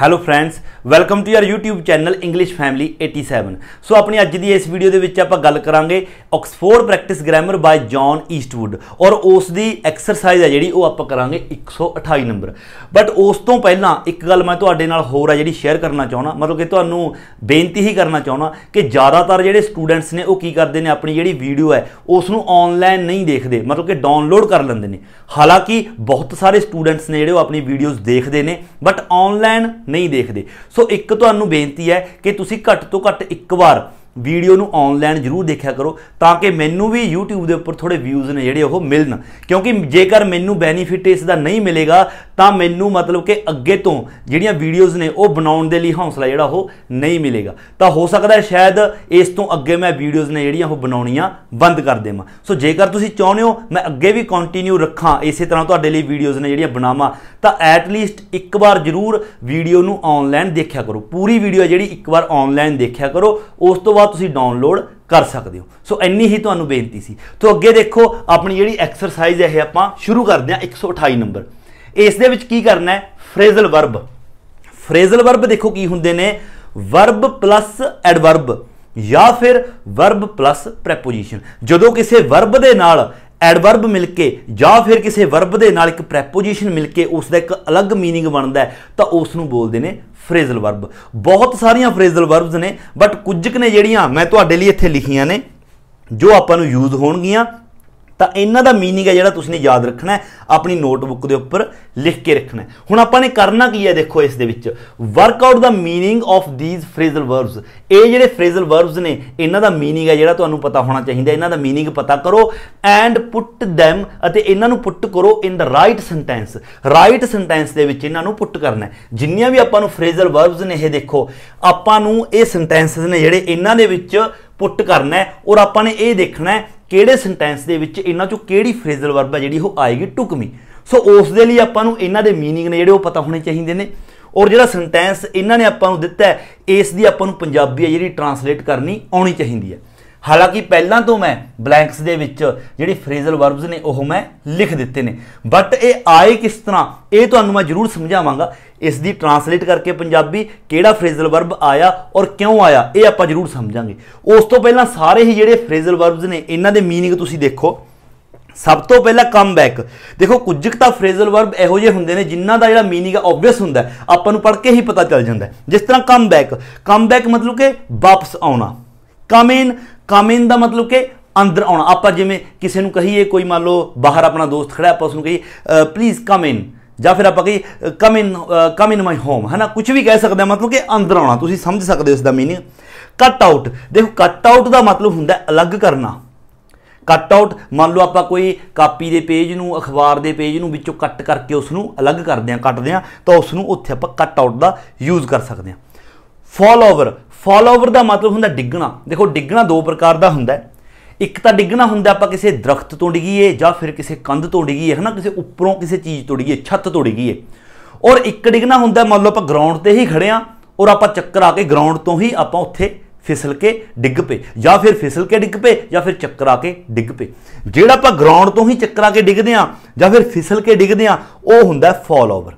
hello friends welcome to your YouTube channel English family 87 so ਆਪਣੀ ਅੱਜ ਦੀ ਇਸ video ਦੇ ਵਿੱਚ ਆਪਾਂ ਗੱਲ ਕਰਾਂਗੇ Oxford practice grammar by John Eastwood ਔਰ ਉਸ ਦੀ ਐਕਸਰਸਾਈਜ਼ ਹੈ ਜਿਹੜੀ ਉਹ ਆਪਾਂ ਕਰਾਂਗੇ 128 ਨੰਬਰ ਬਟ ਉਸ ਤੋਂ ਪਹਿਲਾਂ ਇੱਕ ਗੱਲ ਮੈਂ ਤੁਹਾਡੇ ਨਾਲ ਹੋਰ ਆ ਜਿਹੜੀ ਸ਼ੇਅਰ ਕਰਨਾ ਚਾਹਣਾ ਮਤਲਬ ਕਿ ਤੁਹਾਨੂੰ ਬੇਨਤੀ ਹੀ ਕਰਨਾ ਚਾਹਣਾ ਕਿ ਜ਼ਿਆਦਾਤਰ ਜਿਹੜੇ ਸਟੂਡੈਂਟਸ ਨੇ ਉਹ ਕੀ ਕਰਦੇ ਨੇ ਆਪਣੀ ਜਿਹੜੀ ਵੀਡੀਓ ਹੈ ਉਸ ਨੂੰ ਆਨਲਾਈਨ ਨਹੀਂ ਦੇਖਦੇ ਮਤਲਬ ਕਿ ਡਾਊਨਲੋਡ ਕਰ ਲੈਂਦੇ ਨੇ ਹਾਲਾਂਕਿ ਬਹੁਤ ਸਾਰੇ ਸਟੂਡੈਂਟਸ ਨੇ ਜਿਹੜੇ ਉਹ ਆਪਣੀ ਵੀਡੀਓਜ਼ ਦੇਖਦੇ ਨੇ ਬਟ ਆਨਲਾਈਨ ਨਹੀਂ ਦੇਖਦੇ ਸੋ ਇੱਕ ਤੁਹਾਨੂੰ ਬੇਨਤੀ ਹੈ ਕਿ ਤੁਸੀਂ ਘੱਟ ਤੋਂ ਘੱਟ ਇੱਕ ਵਾਰ ਵੀਡੀਓ ਨੂੰ ਆਨਲਾਈਨ ਜ਼ਰੂਰ ਦੇਖਿਆ ਕਰੋ ਤਾਂ ਕਿ ਮੈਨੂੰ ਵੀ YouTube ਦੇ ਉੱਪਰ ਥੋੜੇ ਵਿਊਜ਼ ਨੇ ਜਿਹੜੇ ਉਹ ਮਿਲਣ ਕਿਉਂਕਿ ਜੇਕਰ ਮੈਨੂੰ ਬੈਨੀਫਿਟ ਇਸ ਦਾ ਨਹੀਂ ਮਿਲੇਗਾ ਤਾਂ ਮੈਨੂੰ ਮਤਲਬ ਕਿ ਅੱਗੇ ਤੋਂ ਜਿਹੜੀਆਂ ਵੀਡੀਓਜ਼ ਨੇ ਉਹ ਬਣਾਉਣ ਦੇ ਲਈ ਹੌਸਲਾ ਜਿਹੜਾ ਉਹ ਨਹੀਂ ਮਿਲੇਗਾ ਤਾਂ ਹੋ ਸਕਦਾ ਹੈ ਸ਼ਾਇਦ ਇਸ ਤੋਂ ਅੱਗੇ ਮੈਂ ਵੀਡੀਓਜ਼ ਨੇ ਜਿਹੜੀਆਂ ਉਹ ਬਣਾਉਣੀਆਂ ਬੰਦ ਕਰ ਦੇਵਾਂ ਸੋ ਜੇਕਰ ਤੁਸੀਂ ਚਾਹੁੰਦੇ ਹੋ ਮੈਂ ਅੱਗੇ ਵੀ ਕੰਟੀਨਿਊ ਰੱਖਾਂ ਇਸੇ ਤਰ੍ਹਾਂ ਤੁਹਾਡੇ ਲਈ ਵੀਡੀਓਜ਼ ਨੇ ਜਿਹੜੀਆਂ ਬਣਾਵਾਂ ਤਾਂ ਐਟ ਲੀਸਟ ਇੱਕ ਵਾਰ ਜ਼ਰੂਰ ਵੀਡੀਓ ਨੂੰ ਆਨਲਾਈਨ ਦੇਖਿਆ ਕਰੋ ਪੂਰੀ ਵੀਡੀਓ ਜਿਹੜੀ ਇੱਕ ਵਾਰ ਆਨਲਾਈਨ ਦੇਖਿਆ ਕਰੋ ਉਸ ਤੋਂ ਬਾਅਦ ਤੁਸੀਂ ਡਾਊਨਲੋਡ ਕਰ ਸਕਦੇ ਹੋ ਸੋ ਇੰਨੀ ਹੀ ਤੁਹਾਨੂੰ ਬੇਨਤੀ ਸੀ ਤੋਂ ਅੱਗੇ ਦੇਖੋ ਆਪਣੀ ਜਿਹੜੀ ਐਕਸਰਸਾਈਜ਼ ਹੈ ਇਹ ਆਪਾਂ ਸ਼ੁਰੂ ਕਰਦੇ ਹਾਂ 128 ਨੰਬਰ ਇਸ ਦੇ ਵਿੱਚ ਕੀ ਕਰਨਾ ਹੈ ਫਰੇਜ਼ਲ ਵਰਬ ਫਰੇਜ਼ਲ ਵਰਬ ਦੇਖੋ ਕੀ ਹੁੰਦੇ ਨੇ ਵਰਬ ਪਲੱਸ ਐਡਵਰਬ ਜਾਂ ਫਿਰ ਵਰਬ ਪਲੱਸ ਪ੍ਰੈਪੋਜੀਸ਼ਨ ਜਦੋਂ ਕਿਸੇ ਵਰਬ ਦੇ ਨਾਲ ਐਡਵਰਬ ਮਿਲ ਕੇ ਜਾਂ ਫਿਰ ਕਿਸੇ ਵਰਬ ਦੇ ਨਾਲ ਇੱਕ ਪ੍ਰੈਪੋਜੀਸ਼ਨ ਮਿਲ ਕੇ ਉਸ ਦਾ ਇੱਕ ਅਲੱਗ मीनिंग ਬਣਦਾ ਹੈ ਤਾਂ ਉਸ ਨੂੰ ਬੋਲਦੇ ਨੇ ਫਰੇਜ਼ਲ ਵਰਬ ਬਹੁਤ ਸਾਰੀਆਂ ਫਰੇਜ਼ਲ ਵਰਬਸ ਨੇ ਬਟ ਕੁਝ ਕੁ ਨੇ ਜਿਹੜੀਆਂ ਮੈਂ ਤੁਹਾਡੇ ਲਈ ਇੱਥੇ ਲਿਖੀਆਂ ਨੇ ਜੋ ਆਪਾਂ ਨੂੰ ਯੂਜ਼ ਹੋਣਗੀਆਂ ਤਾਂ ਇਹਨਾਂ ਦਾ मीनिंग ਹੈ ਜਿਹੜਾ ਤੁਸੀਂ ਨੇ ਯਾਦ ਰੱਖਣਾ ਹੈ ਆਪਣੀ ਨੋਟਬੁੱਕ ਦੇ ਉੱਪਰ ਲਿਖ ਕੇ ਰੱਖਣਾ ਹੈ ਹੁਣ ਆਪਾਂ ਨੇ ਕਰਨਾ ਕੀ ਹੈ ਦੇਖੋ ਇਸ ਦੇ ਵਿੱਚ ਵਰਕ ਆਊਟ ਦਾ meaning of these phrasal verbs ਇਹ ਜਿਹੜੇ ਫਰੇਜ਼ਲ ਵਰਬਸ ਨੇ ਇਹਨਾਂ ਦਾ मीनिंग ਹੈ ਜਿਹੜਾ ਤੁਹਾਨੂੰ ਪਤਾ ਹੋਣਾ ਚਾਹੀਦਾ ਇਹਨਾਂ ਦਾ मीनिंग ਪਤਾ ਕਰੋ ਐਂਡ ਪੁੱਟ them ਅਤੇ ਇਹਨਾਂ ਨੂੰ ਪੁੱਟ ਕਰੋ in the right sentence right sentence ਦੇ ਵਿੱਚ ਇਹਨਾਂ ਨੂੰ ਪੁੱਟ ਕਰਨਾ ਹੈ ਜਿੰਨੀਆਂ ਵੀ ਆਪਾਂ ਨੂੰ ਫਰੇਜ਼ਲ ਵਰਬਸ ਨੇ ਇਹ ਦੇਖੋ ਆਪਾਂ ਨੂੰ ਇਹ ਸੈਂਟੈਂਸਸ ਨੇ ਜਿਹੜੇ ਇਹਨਾਂ ਦੇ ਵਿੱਚ ਪੁੱਟ ਕਰਨਾ ਹੈ ਔਰ ਆਪਾਂ ਨੇ ਇਹ ਦੇਖਣਾ ਹੈ ਕਿਹੜੇ ਸੈਂਟੈਂਸ ਦੇ ਵਿੱਚ ਇਹਨਾਂ ਚੋਂ ਕਿਹੜੀ ਫਰੇਜ਼ਲ ਵਰਬ ਹੈ ਜਿਹੜੀ ਉਹ ਆਏਗੀ ਟੁਕਮੀ ਸੋ ਉਸ ਦੇ ਲਈ ਆਪਾਂ ਨੂੰ ਇਹਨਾਂ ਦੇ मीनिंग ਨੇ ਜਿਹੜੇ ਉਹ ਪਤਾ ਹੋਣੇ ਚਾਹੀਦੇ ਨੇ ਔਰ ਜਿਹੜਾ ਸੈਂਟੈਂਸ ਇਹਨਾਂ ਨੇ ਆਪਾਂ ਨੂੰ ਦਿੱਤਾ ਇਸ ਦੀ ਆਪਾਂ ਨੂੰ ਪੰਜਾਬੀ ਹੈ ਜਿਹੜੀ ਟਰਾਂਸਲੇਟ ਕਰਨੀ ਆਉਣੀ ਚਾਹੀਦੀ ਹੈ ਹਾਲਾਂਕਿ ਪਹਿਲਾਂ ਤੋਂ ਮੈਂ ਬਲੈਂਕਸ ਦੇ ਵਿੱਚ ਜਿਹੜੀ ਫਰੇਜ਼ਲ ਵਰਬਸ ਨੇ ਉਹ ਮੈਂ ਲਿਖ ਦਿੱਤੇ ਨੇ ਬਟ ਇਹ ਆਏ ਕਿਸ ਤਰ੍ਹਾਂ ਇਹ ਤੁਹਾਨੂੰ ਮੈਂ ਜ਼ਰੂਰ ਸਮਝਾਵਾਂਗਾ ਇਸ ਦੀ ਟਰਾਂਸਲੇਟ ਕਰਕੇ ਪੰਜਾਬੀ ਕਿਹੜਾ ਫਰੇਜ਼ਲ ਵਰਬ ਆਇਆ ਔਰ ਕਿਉਂ ਆਇਆ ਇਹ ਆਪਾਂ ਜ਼ਰੂਰ ਸਮਝਾਂਗੇ ਉਸ ਤੋਂ ਪਹਿਲਾਂ ਸਾਰੇ ਹੀ ਜਿਹੜੇ ਫਰੇਜ਼ਲ ਵਰਬਸ ਨੇ ਇਹਨਾਂ ਦੇ ਮੀਨਿੰਗ ਤੁਸੀਂ ਦੇਖੋ ਸਭ ਤੋਂ ਪਹਿਲਾਂ ਕਮ ਬੈਕ ਦੇਖੋ ਕੁਝ ਤਾਂ ਫਰੇਜ਼ਲ ਵਰਬ ਇਹੋ ਜਿਹੇ ਹੁੰਦੇ ਨੇ ਜਿਨ੍ਹਾਂ ਦਾ ਜਿਹੜਾ ਮੀਨਿੰਗ ਆ ਆਬਵੀਅਸ ਹੁੰਦਾ ਆਪਾਂ ਨੂੰ ਪੜ੍ਹ ਕੇ ਹੀ ਪਤਾ ਚੱਲ ਜਾਂਦਾ ਜਿਸ ਤਰ੍ਹਾਂ ਕਮ ਬੈਕ ਕਮ ਬੈਕ ਮਤਲਬ ਕਿ ਵਾਪਸ ਆਉਣਾ ਕਮ ਇਨ ਕਮ ਇਨ ਦਾ ਮਤਲਬ ਕਿ ਅੰਦਰ ਆਉਣਾ ਆਪਾਂ ਜਿਵੇਂ ਕਿਸੇ ਨੂੰ ਕਹੀਏ ਕੋਈ ਮੰਨ ਲਓ ਬਾਹਰ ਆਪਣਾ ਦੋਸਤ ਖੜਾ ਆਪਾਂ ਉਸ ਨੂੰ ਕਹੀਏ ਪਲੀਜ਼ ਕਮ ਇਨ ਜਾਂ ਫਿਰ ਆਪਾਂ ਕਹੀ ਕਮ ਇਨ ਕਮ ਇਨ ਮਾਈ ਹੋਮ ਹਨਾ ਕੁਝ ਵੀ ਕਹਿ ਸਕਦੇ ਆ ਮਤਲਬ ਕਿ ਅੰਦਰ ਆਉਣਾ ਤੁਸੀਂ ਸਮਝ ਸਕਦੇ ਹੋ ਇਸ ਦਾ ਮੀਨਿੰਗ ਕੱਟ ਆਊਟ ਦੇਖੋ ਕੱਟ ਆਊਟ ਦਾ ਮਤਲਬ ਹੁੰਦਾ ਅਲੱਗ ਕਰਨਾ ਕੱਟ ਆਊਟ ਮੰਨ ਲਓ ਆਪਾਂ ਕੋਈ ਕਾਪੀ ਦੇ ਪੇਜ ਨੂੰ ਅਖਬਾਰ ਦੇ ਪੇਜ ਨੂੰ ਵਿੱਚੋਂ ਕੱਟ ਕਰਕੇ ਉਸ ਨੂੰ ਅਲੱਗ ਕਰਦੇ ਆ ਕੱਟਦੇ ਆ ਤਾਂ ਉਸ ਨੂੰ ਉੱਥੇ ਆਪਾਂ ਕੱਟ ਆਊਟ ਦਾ ਯੂਜ਼ ਕਰ ਸਕਦੇ ਆ ਫਾਲੋਵਰ ਫਾਲੋਵਰ ਦਾ ਮਤਲਬ ਹੁੰਦਾ ਡਿੱਗਣਾ ਦੇਖੋ ਡਿੱਗਣਾ ਦੋ ਪ੍ਰਕਾਰ ਦਾ ਹੁੰਦਾ ਹੈ ਇੱਕ ਤਾਂ ਡਿੱਗਣਾ ਹੁੰਦਾ ਆਪਾਂ ਕਿਸੇ ਦਰਖਤ ਤੋਂ ਡਿੱਗੀਏ ਜਾਂ ਫਿਰ ਕਿਸੇ ਕੰਧ ਤੋਂ ਡਿੱਗੀਏ ਹਨਾ ਕਿਸੇ ਉੱਪਰੋਂ ਕਿਸੇ ਚੀਜ਼ ਤੋਂ ਡਿੱਗੀਏ ਛੱਤ ਤੋਂ ਡਿੱਗੀਏ ਔਰ ਇੱਕ ਡਿੱਗਣਾ ਹੁੰਦਾ ਮੰਨ ਲਓ ਆਪਾਂ ਗਰਾਊਂਡ ਤੇ ਹੀ ਖੜੇ ਆ ਔਰ ਆਪਾਂ ਚੱਕਰ ਆ ਕੇ ਗਰਾਊਂਡ ਤੋਂ ਹੀ ਆਪਾਂ ਉੱਥੇ ਫਿਸਲ ਕੇ ਡਿੱਗ ਪਏ ਜਾਂ ਫਿਰ ਫਿਸਲ ਕੇ ਡਿੱਗ ਪਏ ਜਾਂ ਫਿਰ ਚੱਕਰ ਆ ਕੇ ਡਿੱਗ ਪਏ ਜਿਹੜਾ ਆਪਾਂ ਗਰਾਊਂਡ ਤੋਂ ਹੀ ਚੱਕਰ ਆ ਕੇ ਡਿੱਗਦੇ ਆ ਜਾਂ ਫਿਰ ਫਿਸਲ ਕੇ ਡਿੱਗਦੇ ਆ ਉਹ ਹੁੰਦਾ ਫਾਲ ਓਵਰ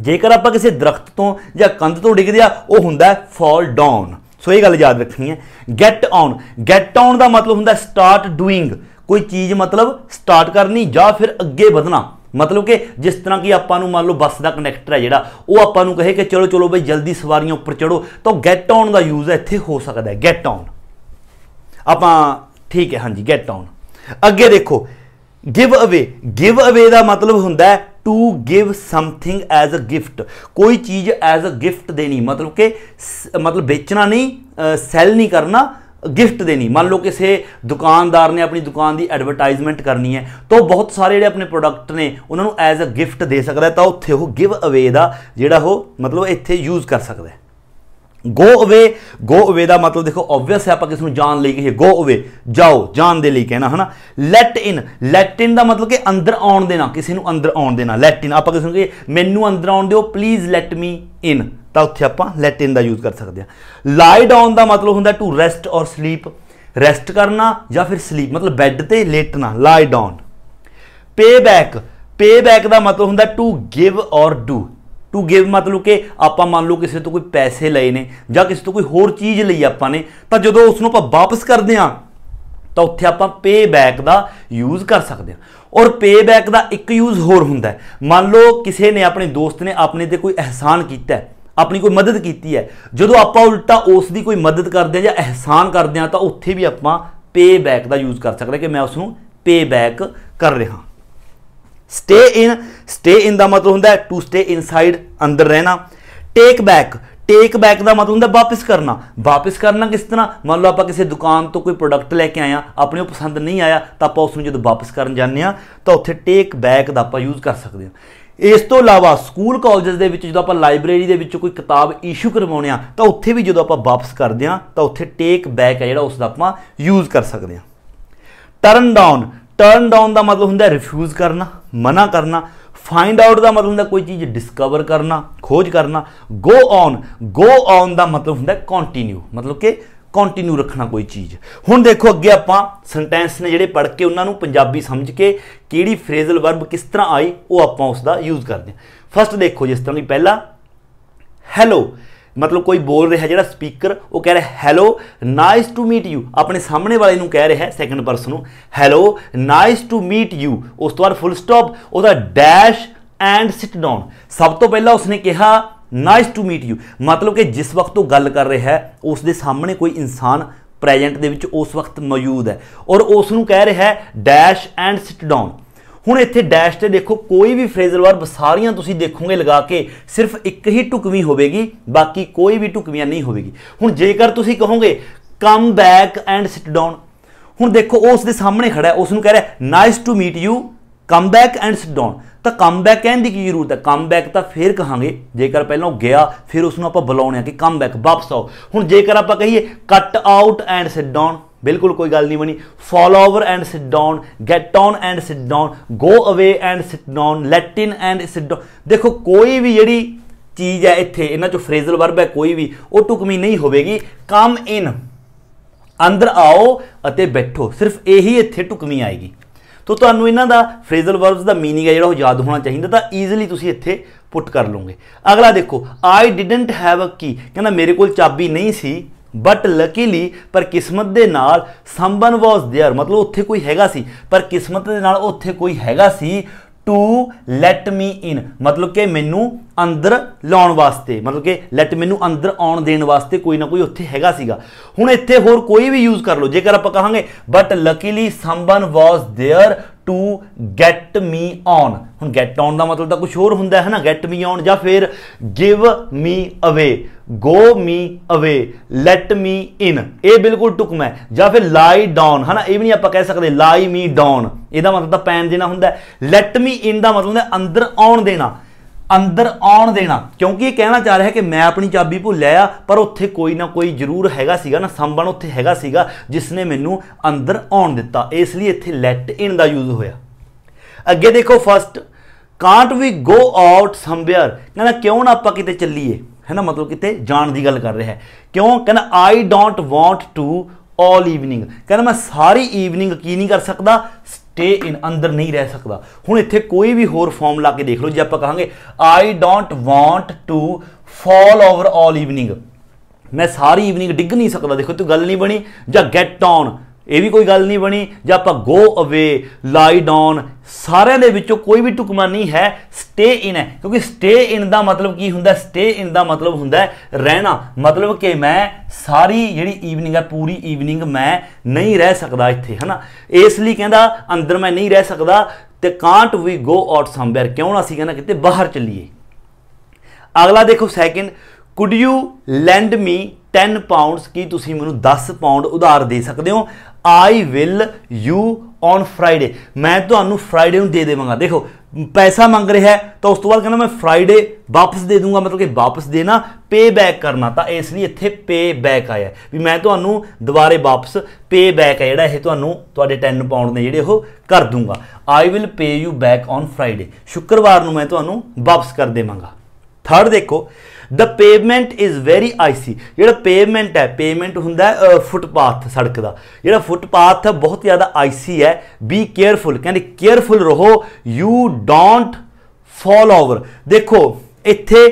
ਜੇਕਰ ਆਪਾਂ ਕਿਸੇ ਦਰਖਤ ਤੋਂ ਜਾਂ ਕੰਧ ਤੋਂ ਡਿੱਗਦੇ ਆ ਉਹ ਹੁੰਦਾ ਫਾਲ ਡਾਊਨ ਸੋ ਇਹ ਗੱਲ ਯਾਦ ਰੱਖਣੀ ਹੈ ਗੈਟ ਔਨ ਗੈਟ ਔਨ ਦਾ ਮਤਲਬ ਹੁੰਦਾ ਸਟਾਰਟ ਡੂਇੰਗ ਕੋਈ ਚੀਜ਼ ਮਤਲਬ ਸਟਾਰਟ ਕਰਨੀ ਜਾਂ ਫਿਰ ਅੱਗੇ ਵਧਣਾ ਮਤਲਬ ਕਿ ਜਿਸ ਤਰ੍ਹਾਂ ਕਿ ਆਪਾਂ ਨੂੰ ਮੰਨ ਲਓ ਬੱਸ ਦਾ ਕਨੈਕਟਰ ਹੈ ਜਿਹੜਾ ਉਹ ਆਪਾਂ ਨੂੰ ਕਹੇ ਕਿ ਚਲੋ ਚਲੋ ਬਈ ਜਲਦੀ ਸਵਾਰੀਆਂ ਉੱਪਰ ਚੜੋ ਤਾਂ ਗੈਟ ਔਨ ਦਾ ਯੂਜ਼ ਇੱਥੇ ਹੋ ਸਕਦਾ ਹੈ ਗੈਟ ਔਨ ਆਪਾਂ ਠੀਕ ਹੈ ਹਾਂਜੀ ਗੈਟ ਔਨ ਅੱਗੇ ਦੇਖੋ ਗਿਵ ਅਵੇ ਗਿਵ ਅਵੇ ਦਾ ਮਤਲਬ ਹੁੰਦਾ ਹੈ to give something as a gift ਕੋਈ ਚੀਜ਼ ਐਜ਼ ਅ ਗਿਫਟ ਦੇਣੀ ਮਤਲਬ ਕਿ ਮਤਲਬ ਵੇਚਣਾ ਨਹੀਂ ਸੈਲ ਨਹੀਂ ਕਰਨਾ ਗਿਫਟ ਦੇਣੀ ਮੰਨ ਲਓ ਕਿਸੇ ਦੁਕਾਨਦਾਰ ਨੇ ਆਪਣੀ ਦੁਕਾਨ ਦੀ ਐਡਵਰਟਾਈਜ਼ਮੈਂਟ ਕਰਨੀ ਹੈ ਤਾਂ ਬਹੁਤ ਸਾਰੇ ਜਿਹੜੇ ਆਪਣੇ ਪ੍ਰੋਡਕਟ ਨੇ ਉਹਨਾਂ ਨੂੰ ਐਜ਼ ਅ ਗਿਫਟ ਦੇ ਸਕਦਾ ਤਾਂ ਉੱਥੇ ਉਹ ਗਿਵ ਅਵੇ ਦਾ ਜਿਹੜਾ ਉਹ ਮਤਲਬ ਇੱਥੇ ਯੂਜ਼ ਕਰ ਸਕਦਾ ਗੋ ਅਵੇ ਗੋ ਅਵੇ ਦਾ ਮਤਲਬ ਦੇਖੋ ਆਬਵੀਅਸ ਹੈ ਆਪਾਂ ਕਿਸ ਨੂੰ ਜਾਣ ਲਈ ਕਹੇ ਗੋ ਅਵੇ ਜਾਓ ਜਾਣ ਦੇ ਲਈ ਕਹਿਣਾ ਹਨਾ ਲੈਟ ਇਨ ਲੈਟ ਇਨ ਦਾ ਮਤਲਬ ਕਿ ਅੰਦਰ ਆਉਣ ਦੇਣਾ ਕਿਸੇ ਨੂੰ ਅੰਦਰ ਆਉਣ ਦੇਣਾ ਲੈਟ ਇਨ ਆਪਾਂ ਕਿਸ ਨੂੰ ਕਹੇ ਮੈਨੂੰ ਅੰਦਰ ਆਉਣ ਦਿਓ ਪਲੀਜ਼ ਲੈਟ ਮੀ ਇਨ ਤਾਂ ਉੱਥੇ ਆਪਾਂ ਲੈਟ ਇਨ ਦਾ ਯੂਜ਼ ਕਰ ਸਕਦੇ ਹਾਂ ਲਾਈ ਡਾਊਨ ਦਾ ਮਤਲਬ ਹੁੰਦਾ to rest or sleep rest ਕਰਨਾ ਜਾਂ ਫਿਰ ਸਲੀਪ ਮਤਲਬ ਬੈੱਡ ਤੇ ਲੇਟਣਾ lie down pay back pay back ਦਾ ਮਤਲਬ ਹੁੰਦਾ to give or do to give ਮਤਲਬ ਕਿ ਆਪਾਂ ਮੰਨ ਲਓ ਕਿਸੇ ਤੋਂ ਕੋਈ ਪੈਸੇ ਲਏ ਨੇ ਜਾਂ ਕਿਸੇ ਤੋਂ ਕੋਈ ਹੋਰ ਚੀਜ਼ ਲਈ ਆਪਾਂ ਨੇ ਤਾਂ ਜਦੋਂ ਉਸ ਨੂੰ ਆਪਾਂ ਵਾਪਸ ਕਰਦੇ ਆ ਤਾਂ ਉੱਥੇ ਆਪਾਂ ਪੇ ਬੈਕ ਦਾ ਯੂਜ਼ ਕਰ ਸਕਦੇ ਆ ਔਰ ਪੇ ਬੈਕ ਦਾ ਇੱਕ ਯੂਜ਼ ਹੋਰ ਹੁੰਦਾ ਮੰਨ ਲਓ ਕਿਸੇ ਨੇ ਆਪਣੇ ਦੋਸਤ ਨੇ ਆਪਣੇ ਤੇ ਕੋਈ ਅਹਿਸਾਨ ਕੀਤਾ ਹੈ ਆਪਣੀ ਕੋਈ ਮਦਦ ਕੀਤੀ ਹੈ ਜਦੋਂ ਆਪਾਂ ਉਲਟਾ ਉਸ ਦੀ ਕੋਈ ਮਦਦ ਕਰਦੇ ਆ ਜਾਂ ਅਹਿਸਾਨ ਕਰਦੇ ਆ ਤਾਂ ਉੱਥੇ ਵੀ ਆਪਾਂ ਪੇ ਬੈਕ ਦਾ ਯੂਜ਼ ਕਰ ਸਕਦੇ ਕਿ ਮੈਂ ਉਸ ਨੂੰ ਪੇ ਬੈਕ ਕਰ ਰਿਹਾ ਸਟੇ ਇਨ ਸਟੇ ਇਨ ਦਾ ਮਤਲਬ ਹੁੰਦਾ ਹੈ ਟੂ ਸਟੇ ਇਨਸਾਈਡ ਅੰਦਰ ਰਹਿਣਾ ਟੇਕ ਬੈਕ ਟੇਕ ਬੈਕ ਦਾ ਮਤਲਬ ਹੁੰਦਾ ਵਾਪਸ ਕਰਨਾ ਵਾਪਸ ਕਰਨਾ ਕਿਸ ਤਰ੍ਹਾਂ ਮੰਨ ਲਓ ਆਪਾਂ ਕਿਸੇ ਦੁਕਾਨ ਤੋਂ ਕੋਈ ਪ੍ਰੋਡਕਟ ਲੈ ਕੇ ਆਇਆ ਆਪਣੇ ਉਹ ਪਸੰਦ ਨਹੀਂ ਆਇਆ ਤਾਂ ਆਪਾਂ ਉਸ ਨੂੰ ਜਦੋਂ ਵਾਪਸ ਕਰਨ ਜਾਂਦੇ ਆ ਤਾਂ ਉੱਥੇ ਟੇਕ ਬੈਕ ਦਾ ਆਪਾਂ ਯੂਜ਼ ਕਰ ਸਕਦੇ ਹਾਂ ਇਸ ਤੋਂ ਇਲਾਵਾ ਸਕੂਲ ਕਾਲਜਸ ਦੇ ਵਿੱਚ ਜਦੋਂ ਆਪਾਂ ਲਾਇਬ੍ਰੇਰੀ ਦੇ ਵਿੱਚ ਕੋਈ ਕਿਤਾਬ ਇਸ਼ੂ ਕਰਵਾਉਣੇ ਆ ਤਾਂ ਉੱਥੇ ਵੀ ਜਦੋਂ ਆਪਾਂ ਵਾਪਸ ਕਰਦੇ ਆ ਤਾਂ ਉੱਥੇ ਟੇਕ ਬੈਕ ਹੈ ਜਿਹੜਾ ਉਸ ਦਾ ਆਪਾਂ ਯੂਜ਼ ਕਰ ਸਕਦੇ ਆ ਟਰਨ ਡਾਊਨ ਟਰਨ ਡਾਊਨ ਦਾ ਮਤਲਬ ਹੁੰਦਾ ਰਿਫਿਊਜ਼ ਕਰਨਾ ਮਨਾ ਕਰਨਾ ਫਾਈਂਡ ਆਊਟ ਦਾ ਮਤਲਬ ਹੁੰਦਾ ਕੋਈ ਚੀਜ਼ ਡਿਸਕਵਰ ਕਰਨਾ ਖੋਜ ਕਰਨਾ ਗੋ ਔਨ ਗੋ ਔਨ ਦਾ ਮਤਲਬ ਹੁੰਦਾ ਕੰਟੀਨਿਊ ਮਤਲਬ ਕਿ ਕੰਟੀਨਿਊ ਰੱਖਣਾ ਕੋਈ ਚੀਜ਼ ਹੁਣ ਦੇਖੋ ਅੱਗੇ ਆਪਾਂ ਸੈਂਟੈਂਸ ਨੇ ਜਿਹੜੇ ਪੜ੍ਹ ਕੇ ਉਹਨਾਂ ਨੂੰ ਪੰਜਾਬੀ ਸਮਝ ਕੇ ਕਿਹੜੀ ਫਰੇਜ਼ਲ ਵਰਬ ਕਿਸ ਤਰ੍ਹਾਂ ਆਈ ਉਹ ਆਪਾਂ ਉਸ ਦਾ ਯੂਜ਼ ਕਰਦੇ ਹਾਂ ਫਸਟ ਦੇਖੋ ਜਿਸ ਤਰ੍ਹਾਂ ਦੀ ਪਹਿਲਾ ਹੈਲੋ ਮਤਲਬ ਕੋਈ ਬੋਲ ਰਿਹਾ ਜਿਹੜਾ ਸਪੀਕਰ ਉਹ ਕਹਿ ਰਿਹਾ hello nice to meet you ਆਪਣੇ ਸਾਹਮਣੇ ਵਾਲੇ ਨੂੰ ਕਹਿ ਰਿਹਾ ਹੈ ਸੈਕੰਡ ਪਰਸਨ ਨੂੰ hello nice to meet you ਉਸ ਤੋਂ ਬਾਅਦ ਫੁੱਲ ਸਟਾਪ ਉਹਦਾ ਡੈਸ਼ ਐਂਡ ਸਿਟ ਡਾਊਨ ਸਭ ਤੋਂ ਪਹਿਲਾਂ ਉਸਨੇ ਕਿਹਾ ਨਾਈਸ ਟੂ ਮੀਟ ਯੂ ਮਤਲਬ ਕਿ ਜਿਸ ਵਕਤ ਉਹ ਗੱਲ ਕਰ ਰਿਹਾ ਹੈ ਉਸ ਦੇ ਸਾਹਮਣੇ ਕੋਈ ਇਨਸਾਨ ਪ੍ਰੈਜ਼ੈਂਟ ਦੇ ਵਿੱਚ ਉਸ ਵਕਤ ਮੌਜੂਦ ਹੈ ਔਰ ਉਸ ਨੂੰ ਕਹਿ ਰਿਹਾ ਹੈ ਡੈਸ਼ ਐਂਡ ਸਿਟ ਡਾਊਨ ਹੁਣ ਇੱਥੇ ਡੈਸ਼ ਤੇ ਦੇਖੋ ਕੋਈ ਵੀ ਫਰੇਜ਼ਲ ਵਰਬ ਸਾਰੀਆਂ ਤੁਸੀਂ ਦੇਖੋਗੇ ਲਗਾ ਕੇ ਸਿਰਫ ਇੱਕ ਹੀ ਟੁਕਵੀ ਹੋਵੇਗੀ ਬਾਕੀ ਕੋਈ ਵੀ ਟੁਕਵੀਆਂ ਨਹੀਂ ਹੋਵੇਗੀ ਹੁਣ ਜੇਕਰ ਤੁਸੀਂ ਕਹੋਗੇ come back and sit down ਹੁਣ ਦੇਖੋ ਉਸ ਦੇ ਸਾਹਮਣੇ ਖੜਾ ਹੈ ਉਸ ਨੂੰ ਕਹਿ ਰਿਹਾ nice to meet you come back and sit down ਤਾਂ ਕਮ ਬੈਕ ਕਹਿਣ ਦੀ ਕੀ ਜ਼ਰੂਰਤ ਹੈ ਕਮ ਬੈਕ ਤਾਂ ਫੇਰ ਕਹਾਂਗੇ ਜੇਕਰ ਪਹਿਲਾਂ ਉਹ ਗਿਆ ਫਿਰ ਉਸ ਨੂੰ ਆਪਾਂ ਬੁਲਾਉਣੇ ਆ ਕਿ ਕਮ ਬੈਕ ਵਾਪਸ ਆਓ ਹੁਣ ਜੇਕਰ ਆਪਾਂ ਕਹੀਏ ਕੱਟ ਆਊਟ ਐਂਡ ਸਿਟ ਡਾਊਨ ਬਿਲਕੁਲ ਕੋਈ ਗੱਲ ਨਹੀਂ ਬਣੀ follow over and sit down get on and sit down go away and sit down let in and sit down ਦੇਖੋ ਕੋਈ ਵੀ ਜਿਹੜੀ ਚੀਜ਼ ਹੈ ਇੱਥੇ ਇਹਨਾਂ ਚੋਂ ਫਰੇਜ਼ਲ ਵਰਬ ਹੈ ਕੋਈ ਵੀ ਉਹ ਟੁਕਮੀ ਨਹੀਂ ਹੋਵੇਗੀ ਕਮ ਇਨ ਅੰਦਰ ਆਓ ਅਤੇ ਬੈਠੋ ਸਿਰਫ ਇਹੀ ਇੱਥੇ ਟੁਕਮੀ ਆਏਗੀ ਤੋ ਤੁਹਾਨੂੰ ਇਹਨਾਂ ਦਾ ਫਰੇਜ਼ਲ ਵਰਬਸ ਦਾ मीनिंग ਹੈ ਜਿਹੜਾ ਉਹ ਯਾਦ ਹੋਣਾ ਚਾਹੀਦਾ ਤਾਂ ਈਜ਼ੀਲੀ ਤੁਸੀਂ ਇੱਥੇ ਪੁੱਟ ਕਰ ਲਓਗੇ ਅਗਲਾ ਦੇਖੋ ਆਈ ਡਿਡਨਟ ਹੈਵ ਅ ਕੀ ਕਹਿੰਦਾ ਮੇਰੇ ਕੋਲ ਚਾਬੀ ਨਹੀਂ ਸੀ ਬਟ ਲੱਕੀਲੀ ਪਰ ਕਿਸਮਤ ਦੇ ਨਾਲ ਸੰਬਨ ਵਾਸ देयर ਮਤਲਬ ਉੱਥੇ ਕੋਈ ਹੈਗਾ ਸੀ ਪਰ ਕਿਸਮਤ ਦੇ ਨਾਲ ਉੱਥੇ ਕੋਈ ਹੈਗਾ ਸੀ ਟੂ ਲੈਟ ਮੀ ਇਨ ਮਤਲਬ ਕਿ ਮੈਨੂੰ ਅੰਦਰ ਲਾਉਣ ਵਾਸਤੇ ਮਤਲਬ ਕਿ ਲੈਟ ਮੈਨੂੰ ਅੰਦਰ ਆਉਣ ਦੇਣ ਵਾਸਤੇ ਕੋਈ ਨਾ ਕੋਈ ਉੱਥੇ ਹੈਗਾ ਸੀਗਾ ਹੁਣ ਇੱਥੇ ਹੋਰ ਕੋਈ ਵੀ ਯੂਜ਼ ਕਰ ਲਓ ਜੇਕਰ ਆਪਾਂ ਕਹਾਂਗੇ but luckily someone was there to get me on ਹੁਣ ਗੈਟ ਔਨ ਦਾ ਮਤਲਬ ਤਾਂ ਕੁਝ ਹੋਰ ਹੁੰਦਾ ਹੈ ਨਾ ਗੈਟ ਮੀ ਔਨ ਜਾਂ ਫਿਰ ਗਿਵ ਮੀ ਅਵੇ ਗੋ ਮੀ ਅਵੇ ਲੈਟ ਮੀ ਇਨ ਇਹ ਬਿਲਕੁਲ ਟੁਕਮਾ ਹੈ ਜਾਂ ਫਿਰ ਲਾਈ ਡਾਊਨ ਹਨਾ ਇਹ ਵੀ ਨਹੀਂ ਆਪਾਂ ਕਹਿ ਸਕਦੇ ਲਾਈ ਮੀ ਡਾਊਨ ਇਹਦਾ ਮਤਲਬ ਤਾਂ ਪੈਨ ਦੇਣਾ ਹੁੰਦਾ ਲੈਟ ਮੀ ਇਨ ਦਾ ਮਤਲਬ ਹੁੰਦਾ ਅੰਦਰ ਆਉਣ ਦੇਣਾ ਅੰਦਰ ਆਉਣ ਦੇਣਾ ਕਿਉਂਕਿ ਇਹ ਕਹਿਣਾ ਚਾਹ ਰਿਹਾ ਕਿ ਮੈਂ ਆਪਣੀ ਚਾਬੀ ਭੁੱਲ ਆਇਆ ਪਰ ਉੱਥੇ ਕੋਈ ਨਾ ਕੋਈ ਜ਼ਰੂਰ ਹੈਗਾ ਸੀਗਾ ਨਾ ਸੰਭਣ ਉੱਥੇ ਹੈਗਾ ਸੀਗਾ ਜਿਸ ਨੇ ਮੈਨੂੰ ਅੰਦਰ ਆਉਣ ਦਿੱਤਾ ਇਸ ਲਈ ਇੱਥੇ ਲੈਟ ਇਨ ਦਾ ਯੂਜ਼ ਹੋਇਆ ਅੱਗੇ ਦੇਖੋ first can't we go out somewhere ਕਹਿੰਦਾ ਕਿਉਂ ਨਾ ਆਪਾਂ ਕਿਤੇ ਚੱਲੀਏ ਹੈਨਾ ਮਤਲਬ ਕਿਤੇ ਜਾਣ ਦੀ ਗੱਲ ਕਰ ਰਿਹਾ ਹੈ ਕਿਉਂ ਕਹਿੰਦਾ I don't want to all evening ਕਹਿੰਦਾ ਮੈਂ ਸਾਰੀ ਈਵਨਿੰਗ ਕੀ ਨਹੀਂ ਕਰ ਸਕਦਾ ਸਟੇ ਇਨ ਅੰਦਰ ਨਹੀਂ ਰਹਿ ਸਕਦਾ ਹੁਣ ਇੱਥੇ ਕੋਈ ਵੀ ਹੋਰ ਫਾਰਮ ਲਾ ਕੇ ਦੇਖ ਲਓ ਜੇ ਆਪਾਂ ਕਹਾਂਗੇ I don't want to fall over all evening ਮੈਂ ਸਾਰੀ ਈਵਨਿੰਗ ਡਿੱਗ ਨਹੀਂ ਸਕਦਾ ਦੇਖੋ ਤੂੰ ਗੱਲ ਨਹੀਂ ਬਣੀ ਜਾਂ ਗੈਟ ਔਨ ਇਹ ਵੀ ਕੋਈ ਗੱਲ ਨਹੀਂ ਬਣੀ ਜਾਂ ਆਪਾਂ ਗੋ ਅਵੇ ਲਾਈ ਡਾਊਨ ਸਾਰਿਆਂ ਦੇ ਵਿੱਚੋਂ ਕੋਈ ਵੀ ਟੁਕਮਾ ਨਹੀਂ ਹੈ ਸਟੇ ਇਨ ਹੈ ਕਿਉਂਕਿ ਸਟੇ ਇਨ ਦਾ ਮਤਲਬ ਕੀ ਹੁੰਦਾ ਸਟੇ ਇਨ ਦਾ ਮਤਲਬ ਹੁੰਦਾ ਰਹਿਣਾ ਮਤਲਬ ਕਿ ਮੈਂ ਸਾਰੀ ਜਿਹੜੀ ਈਵਨਿੰਗ ਹੈ ਪੂਰੀ ਈਵਨਿੰਗ ਮੈਂ ਨਹੀਂ ਰਹਿ ਸਕਦਾ ਇੱਥੇ ਹਨਾ ਇਸ ਲਈ ਕਹਿੰਦਾ ਅੰਦਰ ਮੈਂ ਨਹੀਂ ਰਹਿ ਸਕਦਾ ਤੇ can't we go out somewhere ਕਿਉਂ ਨਾ ਅਸੀਂ ਕਹਿੰਦਾ ਕਿਤੇ ਬਾਹਰ ਚੱਲੀਏ ਅਗਲਾ ਦੇਖੋ second could you lend me 10 pounds ਕੀ ਤੁਸੀਂ ਮੈਨੂੰ 10 ਪਾਉਂਡ ਉਧਾਰ ਦੇ ਸਕਦੇ ਹੋ I will you on Friday ਮੈਂ ਤੁਹਾਨੂੰ ਫਰਾਈਡੇ ਨੂੰ ਦੇ ਦੇਵਾਂਗਾ ਦੇਖੋ ਪੈਸਾ ਮੰਗ ਰਿਹਾ ਹੈ ਤਾਂ ਉਸ ਤੋਂ ਬਾਅਦ ਕਹਿੰਦਾ ਮੈਂ ਫਰਾਈਡੇ ਵਾਪਸ ਦੇ ਦੂੰਗਾ ਮਤਲਬ ਕਿ ਵਾਪਸ ਦੇਣਾ ਪੇ ਬੈਕ ਕਰਨਾ ਤਾਂ ਇਸ ਲਈ ਇੱਥੇ ਪੇ ਬੈਕ ਆਇਆ ਵੀ ਮੈਂ ਤੁਹਾਨੂੰ ਦੁਬਾਰੇ ਵਾਪਸ ਪੇ ਬੈਕ ਹੈ ਜਿਹੜਾ ਇਹ ਤੁਹਾਨੂੰ ਤੁਹਾਡੇ 10 ਪਾਉਂਡ ਨੇ ਜਿਹੜੇ ਉਹ ਕਰ ਦੂੰਗਾ I will pay you back on Friday ਸ਼ੁੱਕਰਵਾਰ ਨੂੰ ਮੈਂ ਤੁਹਾਨੂੰ ਵਾਪਸ ਕਰ ਦੇਵਾਂਗਾ ਥਰਡ ਦੇਖੋ the pavement is very icy ਜਿਹੜਾ ਪੇਵਮੈਂਟ ਹੈ ਪੇਵਮੈਂਟ ਹੁੰਦਾ ਹੈ ਫੁੱਟਪਾਥ ਸੜਕ ਦਾ ਜਿਹੜਾ ਫੁੱਟਪਾਥ ਹੈ ਬਹੁਤ ਜ਼ਿਆਦਾ ਆਈਸੀ ਹੈ ਬੀ ਕੇਅਰਫੁਲ ਕਹਿੰਦੇ ਕੇਅਰਫੁਲ ਰਹੋ ਯੂ ਡੋਨਟ ਫਾਲ ਓਵਰ ਦੇਖੋ ਇੱਥੇ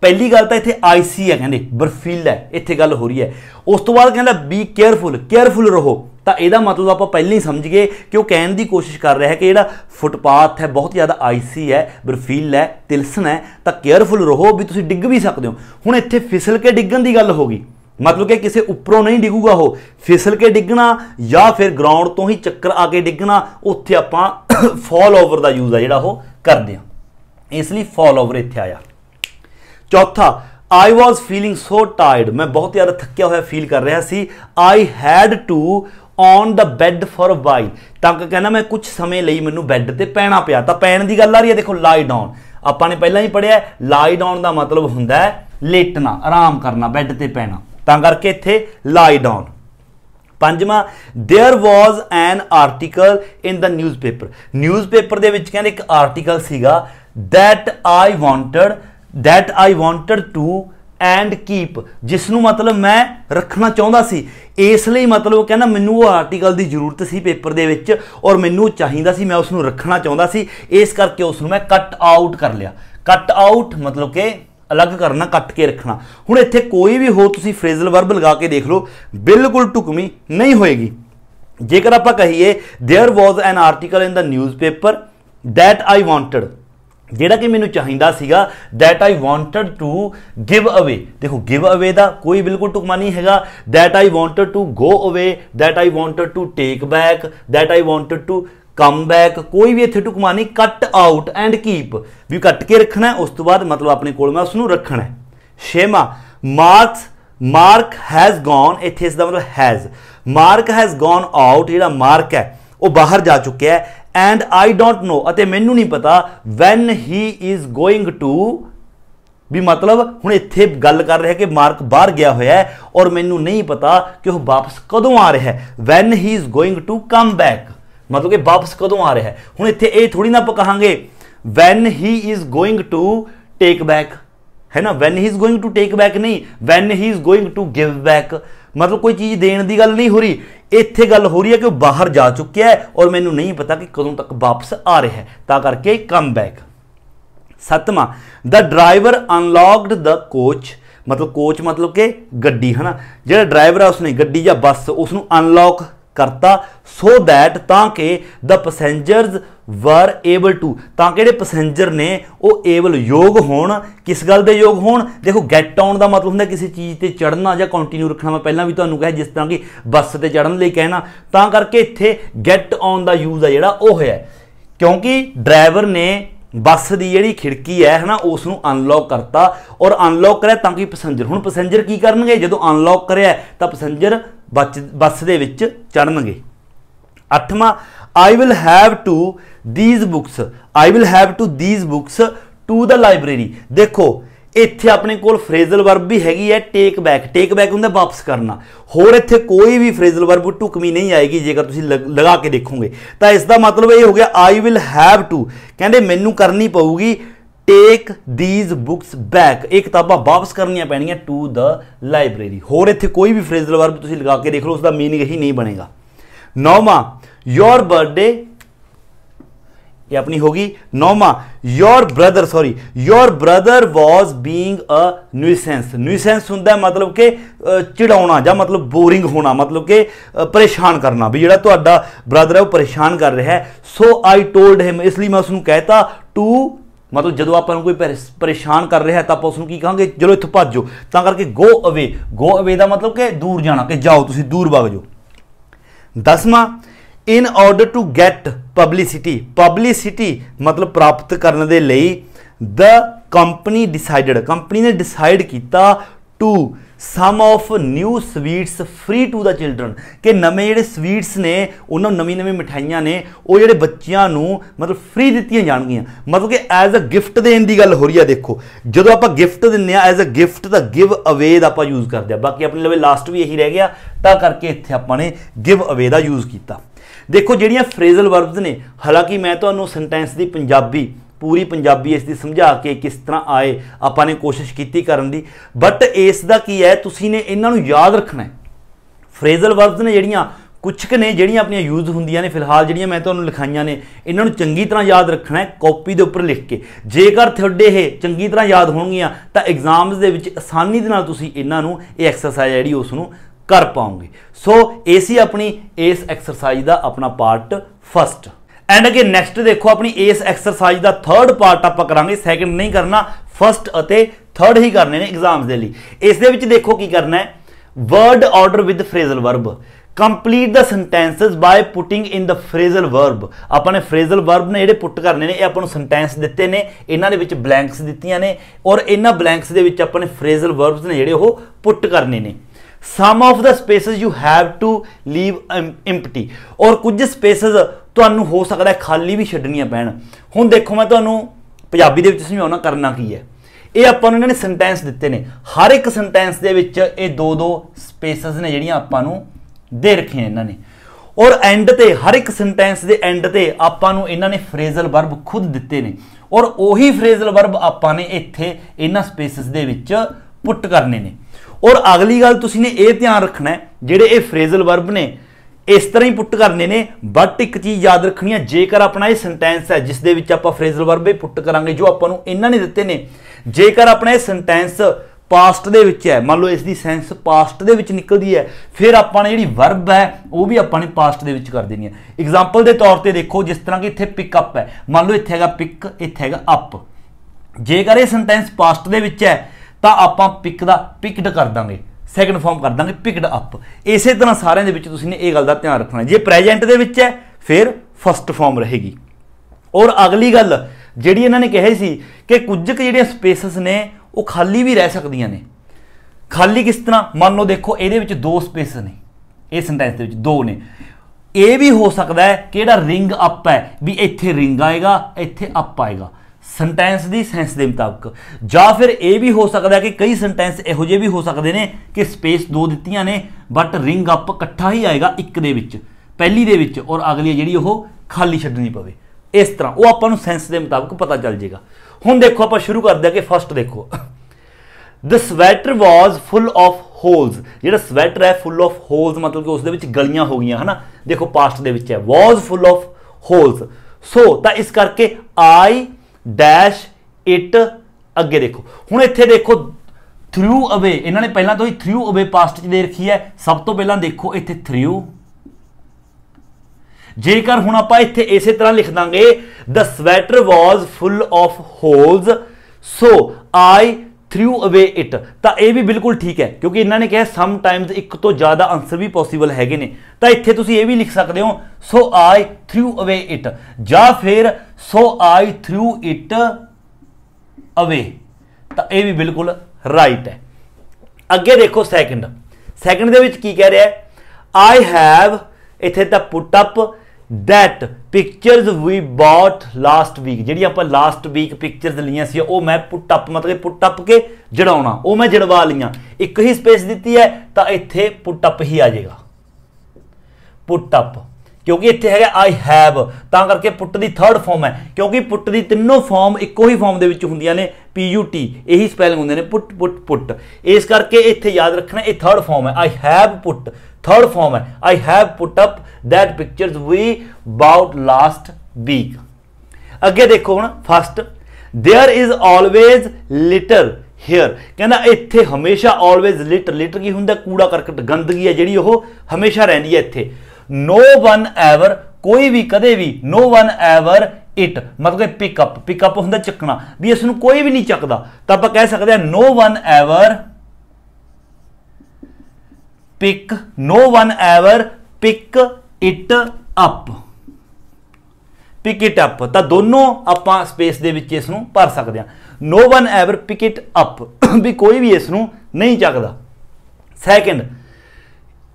ਪਹਿਲੀ ਗੱਲ ਤਾਂ ਇੱਥੇ ਆਈਸੀ ਹੈ ਕਹਿੰਦੇ ਬਰਫੀਲਾ ਹੈ ਇੱਥੇ ਗੱਲ ਹੋ ਰਹੀ ਹੈ ਉਸ ਤੋਂ ਬਾਅਦ ਕਹਿੰਦਾ ਬੀ ਕੇਅਰਫੁਲ ਕੇਅਰਫੁਲ ਰਹੋ ਤਾਂ ਇਹਦਾ ਮਤਲਬ ਆਪਾਂ ਪਹਿਲਾਂ ਹੀ ਸਮਝ ਗਏ ਕਿ ਉਹ ਕਹਿਣ ਦੀ ਕੋਸ਼ਿਸ਼ ਕਰ ਰਿਹਾ ਹੈ ਕਿ ਜਿਹੜਾ ਫੁੱਟਪਾਥ ਹੈ ਬਹੁਤ ਜ਼ਿਆਦਾ ਆਈਸੀ ਹੈ ਬਰਫੀਲ ਹੈ ਤਿਲਸਨ ਹੈ ਤਾਂ ਕੇਅਰਫੁਲ ਰਹੋ ਵੀ ਤੁਸੀਂ ਡਿੱਗ ਵੀ ਸਕਦੇ ਹੋ ਹੁਣ ਇੱਥੇ ਫਿਸਲ ਕੇ ਡਿੱਗਣ ਦੀ ਗੱਲ ਹੋ ਗਈ ਮਤਲਬ ਕਿ ਕਿਸੇ ਉੱਪਰੋਂ ਨਹੀਂ ਡਿੱਗੂਗਾ ਉਹ ਫਿਸਲ ਕੇ ਡਿੱਗਣਾ ਜਾਂ ਫਿਰ ਗਰਾਊਂਡ ਤੋਂ ਹੀ ਚੱਕਰ ਆ ਕੇ ਡਿੱਗਣਾ ਉੱਥੇ ਆਪਾਂ ਫਾਲ ਓਵਰ ਦਾ ਯੂਜ਼ ਆ ਜਿਹੜਾ ਉਹ ਕਰਦੇ ਆ ਇਸ ਲਈ ਫਾਲ ਓਵਰ ਇੱਥੇ ਆਇਆ ਚੌਥਾ ਆਈ ਵਾਸ ਫੀਲਿੰਗ ਸੋ ਟਾਇਰਡ ਮੈਂ ਬਹੁਤ ਜ਼ਿਆਦਾ ਥੱਕਿਆ ਹੋਇਆ ਫੀਲ ਕਰ ਰਿਹਾ ਸੀ I had to on the bed for a while ਤਾਂ ਕਿ ਕਹਿੰਦਾ ਮੈਂ ਕੁਝ ਸਮੇਂ ਲਈ ਮੈਨੂੰ ਬੈੱਡ ਤੇ ਪੈਣਾ ਪਿਆ ਤਾਂ ਪੈਣ ਦੀ ਗੱਲ ਆ ਰਹੀ ਹੈ ਦੇਖੋ ਲਾਈ ਡਾਊਨ ਆਪਾਂ ਨੇ ਪਹਿਲਾਂ ਹੀ ਪੜਿਆ ਲਾਈ ਡਾਊਨ ਦਾ ਮਤਲਬ ਹੁੰਦਾ ਹੈ ਲੇਟਣਾ ਆਰਾਮ ਕਰਨਾ ਬੈੱਡ ਤੇ ਪੈਣਾ ਤਾਂ ਕਰਕੇ ਇੱਥੇ ਲਾਈ ਡਾਊਨ ਪੰਜਵਾਂ there was an article in the newspaper newspaper ਦੇ ਵਿੱਚ ਕਹਿੰਦੇ ਇੱਕ ਆਰਟੀਕਲ ਸੀਗਾ that I wanted that i wanted to and keep ਜਿਸ ਨੂੰ ਮਤਲਬ ਮੈਂ ਰੱਖਣਾ ਚਾਹੁੰਦਾ ਸੀ ਇਸ ਲਈ ਮਤਲਬ ਕਹਿੰਦਾ ਮੈਨੂੰ ਉਹ ਆਰਟੀਕਲ ਦੀ ਜ਼ਰੂਰਤ ਸੀ ਪੇਪਰ ਦੇ ਵਿੱਚ ਔਰ ਮੈਨੂੰ ਚਾਹੀਦਾ ਸੀ ਮੈਂ ਉਸ ਨੂੰ ਰੱਖਣਾ ਚਾਹੁੰਦਾ ਸੀ ਇਸ ਕਰਕੇ ਉਸ ਨੂੰ ਮੈਂ ਕੱਟ ਆਊਟ ਕਰ ਲਿਆ ਕੱਟ ਆਊਟ ਮਤਲਬ ਕਿ ਅਲੱਗ ਕਰਨਾ ਕੱਟ ਕੇ ਰੱਖਣਾ ਹੁਣ ਇੱਥੇ ਕੋਈ ਵੀ ਹੋ ਤੁਸੀਂ ਫਰੇਜ਼ਲ ਵਰਬ ਲਗਾ ਕੇ ਦੇਖ ਲਓ ਬਿਲਕੁਲ ਟੁਕਮੀ ਨਹੀਂ ਹੋਏਗੀ ਜੇਕਰ ਆਪਾਂ ਕਹੀਏ there was an article in the newspaper that i wanted ਜਿਹੜਾ ਕਿ ਮੈਨੂੰ ਚਾਹੀਦਾ ਸੀਗਾ that i wanted to give away ਦੇਖੋ give away ਦਾ ਕੋਈ ਬਿਲਕੁਲ ਟੁਕਮਾ ਨਹੀਂ ਹੈਗਾ that i wanted to go away that i wanted to take back that i wanted to come back ਕੋਈ ਵੀ ਇੱਥੇ ਟੁਕਮਾ ਨਹੀਂ ਕੱਟ ਆਊਟ ਐਂਡ ਕੀਪ ਵੀ ਕੱਟ ਕੇ ਰੱਖਣਾ ਉਸ ਤੋਂ ਬਾਅਦ ਮਤਲਬ ਆਪਣੇ ਕੋਲ ਮੈਂ ਉਸ ਨੂੰ ਰੱਖਣਾ ਹੈ ਸ਼ੇਮਾ ਮਾਰਕ ਮਾਰਕ ਹੈਜ਼ ਗੋਨ ਇੱਥੇ ਇਸ ਦਾ ਮਤਲਬ has Mark has gone out ਜਿਹੜਾ ਮਾਰਕ ਹੈ ਉਹ ਬਾਹਰ ਜਾ ਚੁੱਕਿਆ ਹੈ ਐਂਡ ਆਈ ਡੋਨਟ ਨੋ ਅਤੇ ਮੈਨੂੰ ਨਹੀਂ ਪਤਾ when he is going to ਵੀ ਮਤਲਬ ਹੁਣ ਇੱਥੇ ਗੱਲ ਕਰ ਰਿਹਾ ਕਿ ਮਾਰਕ ਬਾਹਰ ਗਿਆ ਹੋਇਆ ਹੈ ਔਰ ਮੈਨੂੰ ਨਹੀਂ ਪਤਾ ਕਿ ਉਹ ਵਾਪਸ ਕਦੋਂ ਆ ਰਿਹਾ ਹੈ when he is going to come back ਮਤਲਬ ਕਿ ਵਾਪਸ ਕਦੋਂ ਆ ਰਿਹਾ ਹੈ ਹੁਣ ਇੱਥੇ ਇਹ ਥੋੜੀ ਨਾ ਪਕਾਹਾਂਗੇ when he is going to take back ਹੈ ਨਾ when he is going to take back ਨਹੀਂ when he is going to give back ਮਤਲਬ ਕੋਈ ਚੀਜ਼ ਦੇਣ ਦੀ ਗੱਲ ਨਹੀਂ ਹੋ ਰਹੀ ਇੱਥੇ ਗੱਲ ਹੋ ਰਹੀ ਹੈ ਕਿ ਉਹ ਬਾਹਰ ਜਾ ਚੁੱਕਿਆ ਹੈ ਔਰ ਮੈਨੂੰ ਨਹੀਂ ਪਤਾ ਕਿ ਕਦੋਂ ਤੱਕ ਵਾਪਸ ਆ ਰਿਹਾ ਹੈ ਤਾਂ ਕਰਕੇ ਕਮ ਬੈਕ ਸੱਤਵਾਂ the driver unlocked the coach ਮਤਲਬ ਕੋਚ ਮਤਲਬ ਕਿ ਗੱਡੀ ਹਨਾ ਜਿਹੜਾ ਡਰਾਈਵਰ ਆ ਉਸਨੇ ਗੱਡੀ ਜਾਂ ਬੱਸ ਉਸ ਨੂੰ ਅਨਲੌਕ ਕਰਤਾ ਸੋ ਦੈਟ ਤਾਂ ਕਿ the passengers were able to ਤਾਂ ਕਿ ਜਿਹੜੇ ਪੈਸੇਂਜਰ ਨੇ ਉਹ ਏਬਲ ਯੋਗ ਹੋਣ ਕਿਸ ਗੱਲ ਦੇ ਯੋਗ ਹੋਣ ਦੇਖੋ ਗੈਟ ਆਨ ਦਾ ਮਤਲਬ ਹੁੰਦਾ ਕਿਸੇ ਚੀਜ਼ ਤੇ ਚੜਨਾ ਜਾਂ ਕੰਟੀਨਿਊ ਰੱਖਣਾ ਮੈਂ ਪਹਿਲਾਂ ਵੀ ਤੁਹਾਨੂੰ ਕਿਹਾ ਜਿਸ ਤਰ੍ਹਾਂ ਕਿ ਬੱਸ ਤੇ ਚੜਨ ਲਈ ਕਹਿਣਾ ਤਾਂ ਕਰਕੇ ਇੱਥੇ ਗੈਟ ਆਨ ਦਾ ਯੂਜ਼ ਆ ਜਿਹੜਾ ਉਹ ਹੋਇਆ ਕਿਉਂਕਿ ਡਰਾਈਵਰ ਨੇ ਬੱਸ ਦੀ ਜਿਹੜੀ ਖਿੜਕੀ ਹੈ ਹਨਾ ਉਸ ਨੂੰ ਅਨਲੌਕ ਕਰਤਾ ਔਰ ਅਨਲੌਕ ਕਰਿਆ ਤਾਂ ਕਿ ਪੈਸੇਂਜਰ ਹੁਣ ਪੈਸੇਂਜਰ ਕੀ ਕਰਨਗੇ ਜਦੋਂ ਅਨਲੌਕ ਕਰਿਆ ਤਾਂ ਪੈਸੇਂਜਰ ਬੱਸ ਦੇ ਵਿੱਚ ਚੜਨਗੇ ਅੱਠਵਾਂ I will have to these books I will have to these books to the library ਦੇਖੋ ਇੱਥੇ ਆਪਣੇ ਕੋਲ ਫਰੇਜ਼ਲ ਵਰਬ ਵੀ ਹੈਗੀ ਹੈ ਟੇਕ ਬੈਕ ਟੇਕ ਬੈਕ ਹੁੰਦਾ ਵਾਪਸ ਕਰਨਾ ਹੋਰ ਇੱਥੇ ਕੋਈ ਵੀ ਫਰੇਜ਼ਲ ਵਰਬ ਟੁਕਮੀ ਨਹੀਂ ਆਏਗੀ ਜੇਕਰ ਤੁਸੀਂ ਲਗਾ ਕੇ ਦੇਖੋਗੇ ਤਾਂ ਇਸ ਦਾ ਮਤਲਬ ਇਹ ਹੋ ਗਿਆ ਆਈ ਵਿਲ ਹੈਵ ਟੂ ਕਹਿੰਦੇ ਮੈਨੂੰ ਕਰਨੀ ਪਊਗੀ ਟੇਕ ਥੀਸ ਬੁక్స్ ਬੈਕ ਇਹ ਕਿਤਾਬਾਂ ਵਾਪਸ ਕਰਨੀਆਂ ਪੈਣੀਆਂ ਟੂ ਦ ਲਾਇਬ੍ਰੇਰੀ ਹੋਰ ਇੱਥੇ ਕੋਈ ਵੀ ਫਰੇਜ਼ਲ ਵਰਬ ਤੁਸੀਂ ਲਗਾ ਕੇ ਦੇਖ ਲਓ ਉਸ ਦਾ ਮੀਨਿੰਗ ਹੀ ਨਹੀਂ ਬਣੇਗਾ ਨੌਵਾਂ ਯੋਰ ਬਰਥਡੇ ਇਹ ਆਪਣੀ ਹੋਗੀ ਨੌਵਾਂ your brother sorry your brother was being a nuisance nuisance ਹੁੰਦਾ ਮਤਲਬ ਕਿ ਚਿੜਾਉਣਾ ਜਾਂ ਮਤਲਬ ਬੋਰਿੰਗ ਹੋਣਾ ਮਤਲਬ ਕਿ ਪਰੇਸ਼ਾਨ ਕਰਨਾ ਵੀ ਜਿਹੜਾ ਤੁਹਾਡਾ ਬ੍ਰਦਰ ਹੈ ਉਹ ਪਰੇਸ਼ਾਨ ਕਰ ਰਿਹਾ ਹੈ ਸੋ ਆਈ ਟੋਲਡ ਹਿਮ ਇਸ ਲਈ ਮੈਂ ਉਸ ਨੂੰ ਕਹਿਤਾ ਟੂ ਮਤਲਬ ਜਦੋਂ ਆਪਾਂ ਨੂੰ ਕੋਈ ਪਰੇਸ਼ਾਨ ਕਰ ਰਿਹਾ ਤਾਂ ਆਪਾਂ ਉਸ ਨੂੰ ਕੀ ਕਹਾਂਗੇ ਚਲੋ ਇੱਥੋਂ ਭੱਜੋ ਤਾਂ ਕਰਕੇ ਗੋ ਅਵੇ ਗੋ ਅਵੇ ਦਾ ਮਤਲਬ ਕਿ ਦੂਰ ਜਾਣਾ ਕਿ ਜਾਓ ਤੁਸੀਂ ਦੂਰ ਭੱਜ ਜਾਓ ਦਸਵਾਂ in order to get publicity publicity ਮਤਲਬ ਪ੍ਰਾਪਤ ਕਰਨ ਦੇ ਲਈ ਦ ਕੰਪਨੀ ਡਿਸਾਈਡਡ ਕੰਪਨੀ ਨੇ ਡਿਸਾਈਡ ਕੀਤਾ to some of new sweets free to the children ਕਿ ਨਵੇਂ ਜਿਹੜੇ ਸਵੀਟਸ ਨੇ ਉਹਨਾਂ ਨਵੀਂ-ਨਵੀਂ ਮਠਾਈਆਂ ਨੇ ਉਹ ਜਿਹੜੇ ਬੱਚਿਆਂ ਨੂੰ ਮਤਲਬ ਫ੍ਰੀ ਦਿੱਤੀਆਂ ਜਾਣਗੀਆਂ ਮਤਲਬ ਕਿ ਐਜ਼ ਅ ਗਿਫਟ ਦੇਣ ਦੀ ਗੱਲ ਹੋ ਰਹੀ ਆ ਦੇਖੋ ਜਦੋਂ ਆਪਾਂ ਗਿਫਟ ਦਿੰਨੇ ਆ ਐਜ਼ ਅ ਗਿਫਟ ਦਾ ਗਿਵ ਅਵੇ ਦਾ ਆਪਾਂ ਯੂਜ਼ ਕਰਦੇ ਆ ਬਾਕੀ ਆਪਣੇ ਲਵੇ ਲਾਸਟ ਵੀ ਇਹੀ ਰਹਿ ਗਿਆ ਤਾਂ ਕਰਕੇ ਇੱਥੇ ਆਪਾਂ ਨੇ ਗਿਵ ਅਵੇ ਦਾ ਯੂਜ਼ ਕੀਤਾ ਦੇਖੋ ਜਿਹੜੀਆਂ ਫਰੇਜ਼ਲ ਵਰਬਸ ਨੇ ਹਾਲਾਂਕਿ ਮੈਂ ਤੁਹਾਨੂੰ ਸੈਂਟੈਂਸ ਦੀ ਪੰਜਾਬੀ ਪੂਰੀ ਪੰਜਾਬੀ ਇਸ ਦੀ ਸਮਝਾ ਕੇ ਕਿਸ ਤਰ੍ਹਾਂ ਆਏ ਆਪਾਂ ਨੇ ਕੋਸ਼ਿਸ਼ ਕੀਤੀ ਕਰਨ ਦੀ ਬਟ ਇਸ ਦਾ ਕੀ ਹੈ ਤੁਸੀਂ ਨੇ ਇਹਨਾਂ ਨੂੰ ਯਾਦ ਰੱਖਣਾ ਹੈ ਫਰੇਜ਼ਲ ਵਰਬਸ ਨੇ ਜਿਹੜੀਆਂ ਕੁਝ ਕੁ ਨੇ ਜਿਹੜੀਆਂ ਆਪਣੀਆਂ ਯੂਜ਼ ਹੁੰਦੀਆਂ ਨੇ ਫਿਲਹਾਲ ਜਿਹੜੀਆਂ ਮੈਂ ਤੁਹਾਨੂੰ ਲਿਖਾਈਆਂ ਨੇ ਇਹਨਾਂ ਨੂੰ ਚੰਗੀ ਤਰ੍ਹਾਂ ਯਾਦ ਰੱਖਣਾ ਹੈ ਕਾਪੀ ਦੇ ਉੱਪਰ ਲਿਖ ਕੇ ਜੇਕਰ ਤੁਹਾਡੇ ਇਹ ਚੰਗੀ ਤਰ੍ਹਾਂ ਯਾਦ ਹੋਣਗੀਆਂ ਤਾਂ ਐਗਜ਼ਾਮਸ ਦੇ ਵਿੱਚ ਆਸਾਨੀ ਦੇ ਨਾਲ ਤੁਸੀਂ ਇਹਨਾਂ ਨੂੰ ਇਹ ਐਕਸਰਸਾਈਜ਼ ਜਿਹੜੀ ਉਸ ਨੂੰ ਕਰ ਪਾਉਂਗੇ ਸੋ ਏਸੀ ਆਪਣੀ ਇਸ ਐਕਸਰਸਾਈਜ਼ ਦਾ ਆਪਣਾ ਪਾਰਟ ਫਸਟ ਐਂਡ ਅਗੇ ਨੈਕਸਟ ਦੇਖੋ ਆਪਣੀ ਇਸ ਐਕਸਰਸਾਈਜ਼ ਦਾ ਥਰਡ ਪਾਰਟ ਆਪਾਂ ਕਰਾਂਗੇ ਸੈਕੰਡ ਨਹੀਂ ਕਰਨਾ ਫਰਸਟ ਅਤੇ ਥਰਡ ਹੀ ਕਰਨੇ ਨੇ ਐਗਜ਼ਾਮਸ ਦੇ ਲਈ ਇਸ ਦੇ ਵਿੱਚ ਦੇਖੋ ਕੀ ਕਰਨਾ ਹੈ word order with phrasal verb complete the sentences by putting in the phrasal verb ਆਪਾਂ ਨੇ ਫਰੇਜ਼ਲ ਵਰਬ ਨੇ ਜਿਹੜੇ ਪੁੱਟ ਕਰਨੇ ਨੇ ਇਹ ਆਪਾਂ ਨੂੰ ਸੈਂਟੈਂਸ ਦਿੱਤੇ ਨੇ ਇਹਨਾਂ ਦੇ ਵਿੱਚ ਬਲੈਂਕਸ ਦਿੱਤੀਆਂ ਨੇ ਔਰ ਇਹਨਾਂ ਬਲੈਂਕਸ ਦੇ ਵਿੱਚ ਆਪਾਂ ਨੇ ਫਰੇਜ਼ਲ ਵਰਬਸ ਨੇ ਜਿਹੜੇ ਉਹ ਪੁੱਟ ਕਰਨੇ ਨੇ some of the spaces you have to leave empty or ਕੁਝ ਸਪੇਸਸ ਤੁਹਾਨੂੰ ਹੋ ਸਕਦਾ ਖਾਲੀ ਵੀ ਛੱਡਣੀਆਂ ਪੈਣ ਹੁਣ ਦੇਖੋ ਮੈਂ ਤੁਹਾਨੂੰ ਪੰਜਾਬੀ ਦੇ ਵਿੱਚ ਸਮਝਾਉਣਾ ਕਰਨਾ ਕੀ ਹੈ ਇਹ ਆਪਾਂ ਨੂੰ ਇਹਨਾਂ ਨੇ ਸੈਂਟੈਂਸ ਦਿੱਤੇ ਨੇ ਹਰ ਇੱਕ ਸੈਂਟੈਂਸ ਦੇ ਵਿੱਚ ਇਹ ਦੋ ਦੋ ਸਪੇਸਸ ਨੇ ਜਿਹੜੀਆਂ ਆਪਾਂ ਨੂੰ ਦੇ ਰੱਖੀਆਂ ਇਹਨਾਂ ਨੇ ਔਰ ਐਂਡ ਤੇ ਹਰ ਇੱਕ ਸੈਂਟੈਂਸ ਦੇ ਐਂਡ ਤੇ ਆਪਾਂ ਨੂੰ ਇਹਨਾਂ ਨੇ ਫਰੇਜ਼ਲ ਵਰਬ ਖੁਦ ਦਿੱਤੇ ਨੇ ਔਰ ਉਹੀ ਫਰੇਜ਼ਲ ਵਰਬ ਆਪਾਂ ਨੇ ਇੱਥੇ ਇਹਨਾਂ ਸਪੇਸਸ ਦੇ ਵਿੱਚ ਪੁੱਟ ਕਰਨੇ ਨੇ ਔਰ ਅਗਲੀ ਗੱਲ ਤੁਸੀਂ ਨੇ ਇਹ ਧਿਆਨ ਰੱਖਣਾ ਹੈ ਜਿਹੜੇ ਇਹ ਫਰੇਜ਼ਲ ਵਰਬ ਨੇ ਇਸ ਤਰ੍ਹਾਂ ਹੀ ਪੁੱਟ ਕਰਨੇ ਨੇ ਬਟ ਇੱਕ ਚੀਜ਼ ਯਾਦ ਰੱਖਣੀ ਹੈ ਜੇਕਰ ਆਪਣਾ ਇਹ ਸੈਂਟੈਂਸ ਹੈ ਜਿਸ ਦੇ ਵਿੱਚ ਆਪਾਂ ਫਰੇਜ਼ਲ ਵਰਬ ਹੀ ਪੁੱਟ ਕਰਾਂਗੇ ਜੋ ਆਪਾਂ ਨੂੰ ਇਹਨਾਂ ਨੇ ਦਿੱਤੇ ਨੇ ਜੇਕਰ ਆਪਣਾ ਇਹ ਸੈਂਟੈਂਸ ਪਾਸਟ ਦੇ ਵਿੱਚ ਹੈ ਮੰਨ ਲਓ ਇਸ ਦੀ ਸੈਂਸ ਪਾਸਟ ਦੇ ਵਿੱਚ ਨਿਕਲਦੀ ਹੈ ਫਿਰ ਆਪਾਂ ਨੇ ਜਿਹੜੀ ਵਰਬ ਹੈ ਉਹ ਵੀ ਆਪਾਂ ਨੇ ਪਾਸਟ ਦੇ ਵਿੱਚ ਕਰ ਦੇਣੀ ਹੈ ਐਗਜ਼ਾਮਪਲ ਦੇ ਤੌਰ ਤੇ ਦੇਖੋ ਜਿਸ ਤਰ੍ਹਾਂ ਕਿ ਇੱਥੇ ਪਿਕ ਅਪ ਹੈ ਮੰਨ ਲਓ ਇੱਥੇ ਹੈਗਾ ਪਿਕ ਇੱਥੇ ਹੈਗਾ ਅਪ ਜੇਕਰ ਇਹ ਸੈਂਟੈਂਸ ਪਾਸਟ ਦੇ ਵਿੱਚ ਹੈ ਤਾਂ ਆਪਾਂ ਪਿਕ ਦਾ ਪਿਕਡ ਕਰ ਦਾਂਗੇ ਸੈਕੰਡ ਫਾਰਮ ਕਰ ਦਾਂਗੇ ਪਿਕਡ ਅਪ ਇਸੇ ਤਰ੍ਹਾਂ ਸਾਰਿਆਂ ਦੇ ਵਿੱਚ ਤੁਸੀਂ ਨੇ ਇਹ ਗੱਲ ਦਾ ਧਿਆਨ ਰੱਖਣਾ ਜੇ ਪ੍ਰੈਜ਼ੈਂਟ ਦੇ ਵਿੱਚ ਹੈ ਫਿਰ ਫਸਟ ਫਾਰਮ ਰਹੇਗੀ ਔਰ ਅਗਲੀ ਗੱਲ ਜਿਹੜੀ ਇਹਨਾਂ ਨੇ ਕਿਹਾ ਸੀ ਕਿ ਕੁਝ ਕੁ ਜਿਹੜੀਆਂ ਸਪੇਸਸ ਨੇ ਉਹ ਖਾਲੀ ਵੀ ਰਹਿ ਸਕਦੀਆਂ ਨੇ ਖਾਲੀ ਕਿਸ ਤਰ੍ਹਾਂ ਮੰਨ ਲਓ ਦੇਖੋ ਇਹਦੇ ਵਿੱਚ ਦੋ ਸਪੇਸ ਨੇ ਇਹ ਸੈਂਟੈਂਸ ਦੇ ਵਿੱਚ ਦੋ ਨੇ ਇਹ ਵੀ ਹੋ ਸਕਦਾ ਹੈ ਕਿ ਜਿਹੜਾ ਰਿੰਗ ਅਪ ਹੈ ਵੀ ਇੱਥੇ ਰਿੰਗ ਆਏਗਾ ਇੱਥੇ ਅਪ ਆਏਗਾ ਸੈਂਟੈਂਸ ਦੀ ਸੈਂਸ ਦੇ ਮੁਤਾਬਕ ਜਾਂ ਫਿਰ ਇਹ ਵੀ ਹੋ ਸਕਦਾ ਕਿ ਕਈ ਸੈਂਟੈਂਸ ਇਹੋ ਜਿਹੇ ਵੀ ਹੋ ਸਕਦੇ ਨੇ ਕਿ ਸਪੇਸ ਦੋ ਦਿੱਤੀਆਂ ਨੇ ਬਟ ਰਿੰਗ ਅਪ ਇਕੱਠਾ ਹੀ ਆਏਗਾ ਇੱਕ ਦੇ ਵਿੱਚ ਪਹਿਲੀ ਦੇ ਵਿੱਚ ਔਰ ਅਗਲੀ ਜਿਹੜੀ ਉਹ ਖਾਲੀ ਛੱਡਣੀ ਪਵੇ ਇਸ ਤਰ੍ਹਾਂ ਉਹ ਆਪਾਂ ਨੂੰ ਸੈਂਸ ਦੇ ਮੁਤਾਬਕ ਪਤਾ ਚੱਲ ਜੇਗਾ ਹੁਣ ਦੇਖੋ ਆਪਾਂ ਸ਼ੁਰੂ ਕਰਦੇ ਆ ਕਿ ਫਸਟ ਦੇਖੋ the sweater was full of holes ਜਿਹੜਾ ਸਵੈਟਰ ਹੈ ਫੁੱਲ ਆਫ ਹੋਲਸ ਮਤਲਬ ਕਿ ਉਸ ਦੇ ਵਿੱਚ ਗਲੀਆਂ ਹੋ ਗਈਆਂ ਹਨਾ ਦੇਖੋ ਪਾਸਟ ਦੇ ਵਿੱਚ ਹੈ ਵਾਸ ਫੁੱਲ ਆਫ ਹੋਲਸ ਸੋ ਤਾਂ ਇਸ ਕਰਕੇ ਆਈ ਡੈਸ਼ ਇਟ ਅੱਗੇ ਦੇਖੋ ਹੁਣ ਇੱਥੇ ਦੇਖੋ ਥਰੂ ਅਵੇ ਇਹਨਾਂ ਨੇ ਪਹਿਲਾਂ ਤੋਂ ਹੀ ਥਰੂ ਅਵੇ ਪਾਸਟ ਚ ਦੇ ਰੱਖੀ ਹੈ ਸਭ ਤੋਂ ਪਹਿਲਾਂ ਦੇਖੋ ਇੱਥੇ ਥਰੂ ਜੇਕਰ ਹੁਣ ਆਪਾਂ ਇੱਥੇ ਇਸੇ ਤਰ੍ਹਾਂ ਲਿਖ ਦਾਂਗੇ the sweater was full of holes so I threw away it ਤਾਂ ਇਹ ਵੀ ਬਿਲਕੁਲ ਠੀਕ ਹੈ ਕਿਉਂਕਿ ਇਹਨਾਂ ਨੇ ਕਿਹਾ ਸਮ ਟਾਈਮਸ ਇੱਕ ਤੋਂ ਜ਼ਿਆਦਾ ਆਨਸਰ ਵੀ ਪੋਸੀਬਲ ਹੈਗੇ ਨੇ ਤਾਂ ਇੱਥੇ ਤੁਸੀਂ ਇਹ ਵੀ ਲਿਖ ਸਕਦੇ ਹੋ ਸੋ ਆਈ ਥਰੂ ਅਵੇ ਇਟ ਜਾਂ ਫਿਰ ਸੋ ਆਈ ਥਰੂ ਇਟ ਅਵੇ ਤਾਂ ਇਹ ਵੀ ਬਿਲਕੁਲ ਰਾਈਟ ਹੈ ਅੱਗੇ ਦੇਖੋ ਸੈਕੰਡ ਸੈਕੰਡ ਦੇ ਵਿੱਚ ਕੀ ਕਹਿ ਰਿਹਾ ਹੈ ਆਈ ਹੈਵ ਇੱਥੇ ਤਾਂ put up that pictures we bought last week ਜਿਹੜੀ ਆਪਾਂ ਲਾਸਟ ਵੀਕ ਪਿਕਚਰਸ ਲਈਆਂ ਸੀ ਉਹ ਮੈਂ ਪੁੱਟ ਅਪ ਮਤਲਬ ਪੁੱਟ ਅਪ ਕੇ ਜੜਾਉਣਾ ਉਹ ਮੈਂ ਜੜਵਾ ਲਈਆਂ ਇੱਕ ਹੀ ਸਪੇਸ ਦਿੱਤੀ ਹੈ ਤਾਂ ਇੱਥੇ ਪੁੱਟ ਅਪ ਹੀ ਆ ਜਾਏਗਾ ਪੁੱਟ ਅਪ ਕਿਉਂਕਿ ਇੱਥੇ ਹੈਗਾ ਆਈ ਹੈਵ ਤਾਂ ਕਰਕੇ ਪੁੱਟ ਦੀ ਥਰਡ ਫਾਰਮ ਹੈ ਕਿਉਂਕਿ ਪੁੱਟ ਦੀ ਤਿੰਨੋਂ ਫਾਰਮ ਇੱਕੋ ਹੀ ਫਾਰਮ ਦੇ ਵਿੱਚ ਹੁੰਦੀਆਂ ਨੇ ਪੀ ਯੂ ਟੀ ਇਹੀ ਸਪੈਲਿੰਗ ਹੁੰਦੇ ਨੇ ਪੁੱਟ ਪੁੱਟ ਪੁੱਟ ਇਸ ਕਰਕੇ ਇੱਥੇ ਯਾਦ ਰੱਖਣਾ ਇਹ ਥਰਡ ਫਾਰਮ ਹੈ I have put third form ਹੈ I have put up that pictures we bought last week ਅੱਗੇ ਦੇਖੋ ਹੁਣ first there is always litter here ਕਹਿੰਦਾ ਇੱਥੇ ਹਮੇਸ਼ਾ ਆਲਵੇਜ਼ ਲਿਟਰ ਲਿਟਰ ਕੀ ਹੁੰਦਾ ਕੂੜਾ ਕਰਕਟ ਗੰਦਗੀ ਹੈ ਜਿਹੜੀ ਉਹ ਹਮੇਸ਼ਾ ਰਹਿੰਦੀ ਹੈ ਇੱਥੇ ਨੋ ਵਨ ਐਵਰ ਕੋਈ ਵੀ ਕਦੇ ਵੀ ਨੋ ਵਨ ਐਵਰ ਇਟ ਮਤਲਬ ਕਿ ਪਿਕ ਅਪ ਪਿਕ ਅਪ ਹੁੰਦਾ ਚੱਕਣਾ ਵੀ ਇਸ ਨੂੰ ਕੋਈ ਵੀ ਨਹੀਂ ਚੱਕਦਾ ਤਾਂ ਆਪਾਂ ਕਹਿ ਸਕਦੇ ਆ no one ever pick no one ever pick it up pick it up ਤਾਂ ਦੋਨੋਂ ਆਪਾਂ ਸਪੇਸ ਦੇ ਵਿੱਚ ਇਸ ਨੂੰ ਭਰ ਸਕਦੇ ਆ no one ever pick it up ਵੀ ਕੋਈ ਵੀ ਇਸ ਨੂੰ ਨਹੀਂ ਚੱਕਦਾ second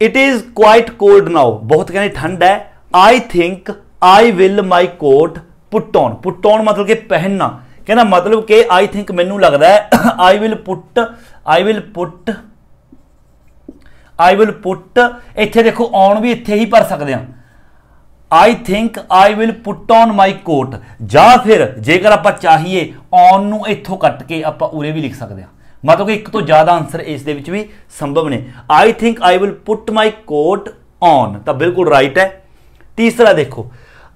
it is quite cold now बहुत कहने ठंड है I think I will my coat put on put on मतलब के पहनना कहना मतलब के आई थिंक मैनू लगता है I will put I will put I will put इतने देखो ऑन भी इतने ही भर सकते हैं I think I will put on my coat या फिर जेकर आप चाहिए ऑन ਨੂੰ ਇੱਥੋਂ ਕੱਟ ਕੇ ਆਪਾਂ ਉਰੇ ਵੀ ਲਿਖ ਸਕਦੇ ਹਾਂ ਮਤਲਬ ਕਿ ਇੱਕ ਤੋਂ ਜ਼ਿਆਦਾ ਆਨਸਰ ਇਸ ਦੇ ਵਿੱਚ ਵੀ ਸੰਭਵ ਨੇ I think I will put my coat on ਤਾਂ ਬਿਲਕੁਲ ਰਾਈਟ ਹੈ ਤੀਸਰਾ ਦੇਖੋ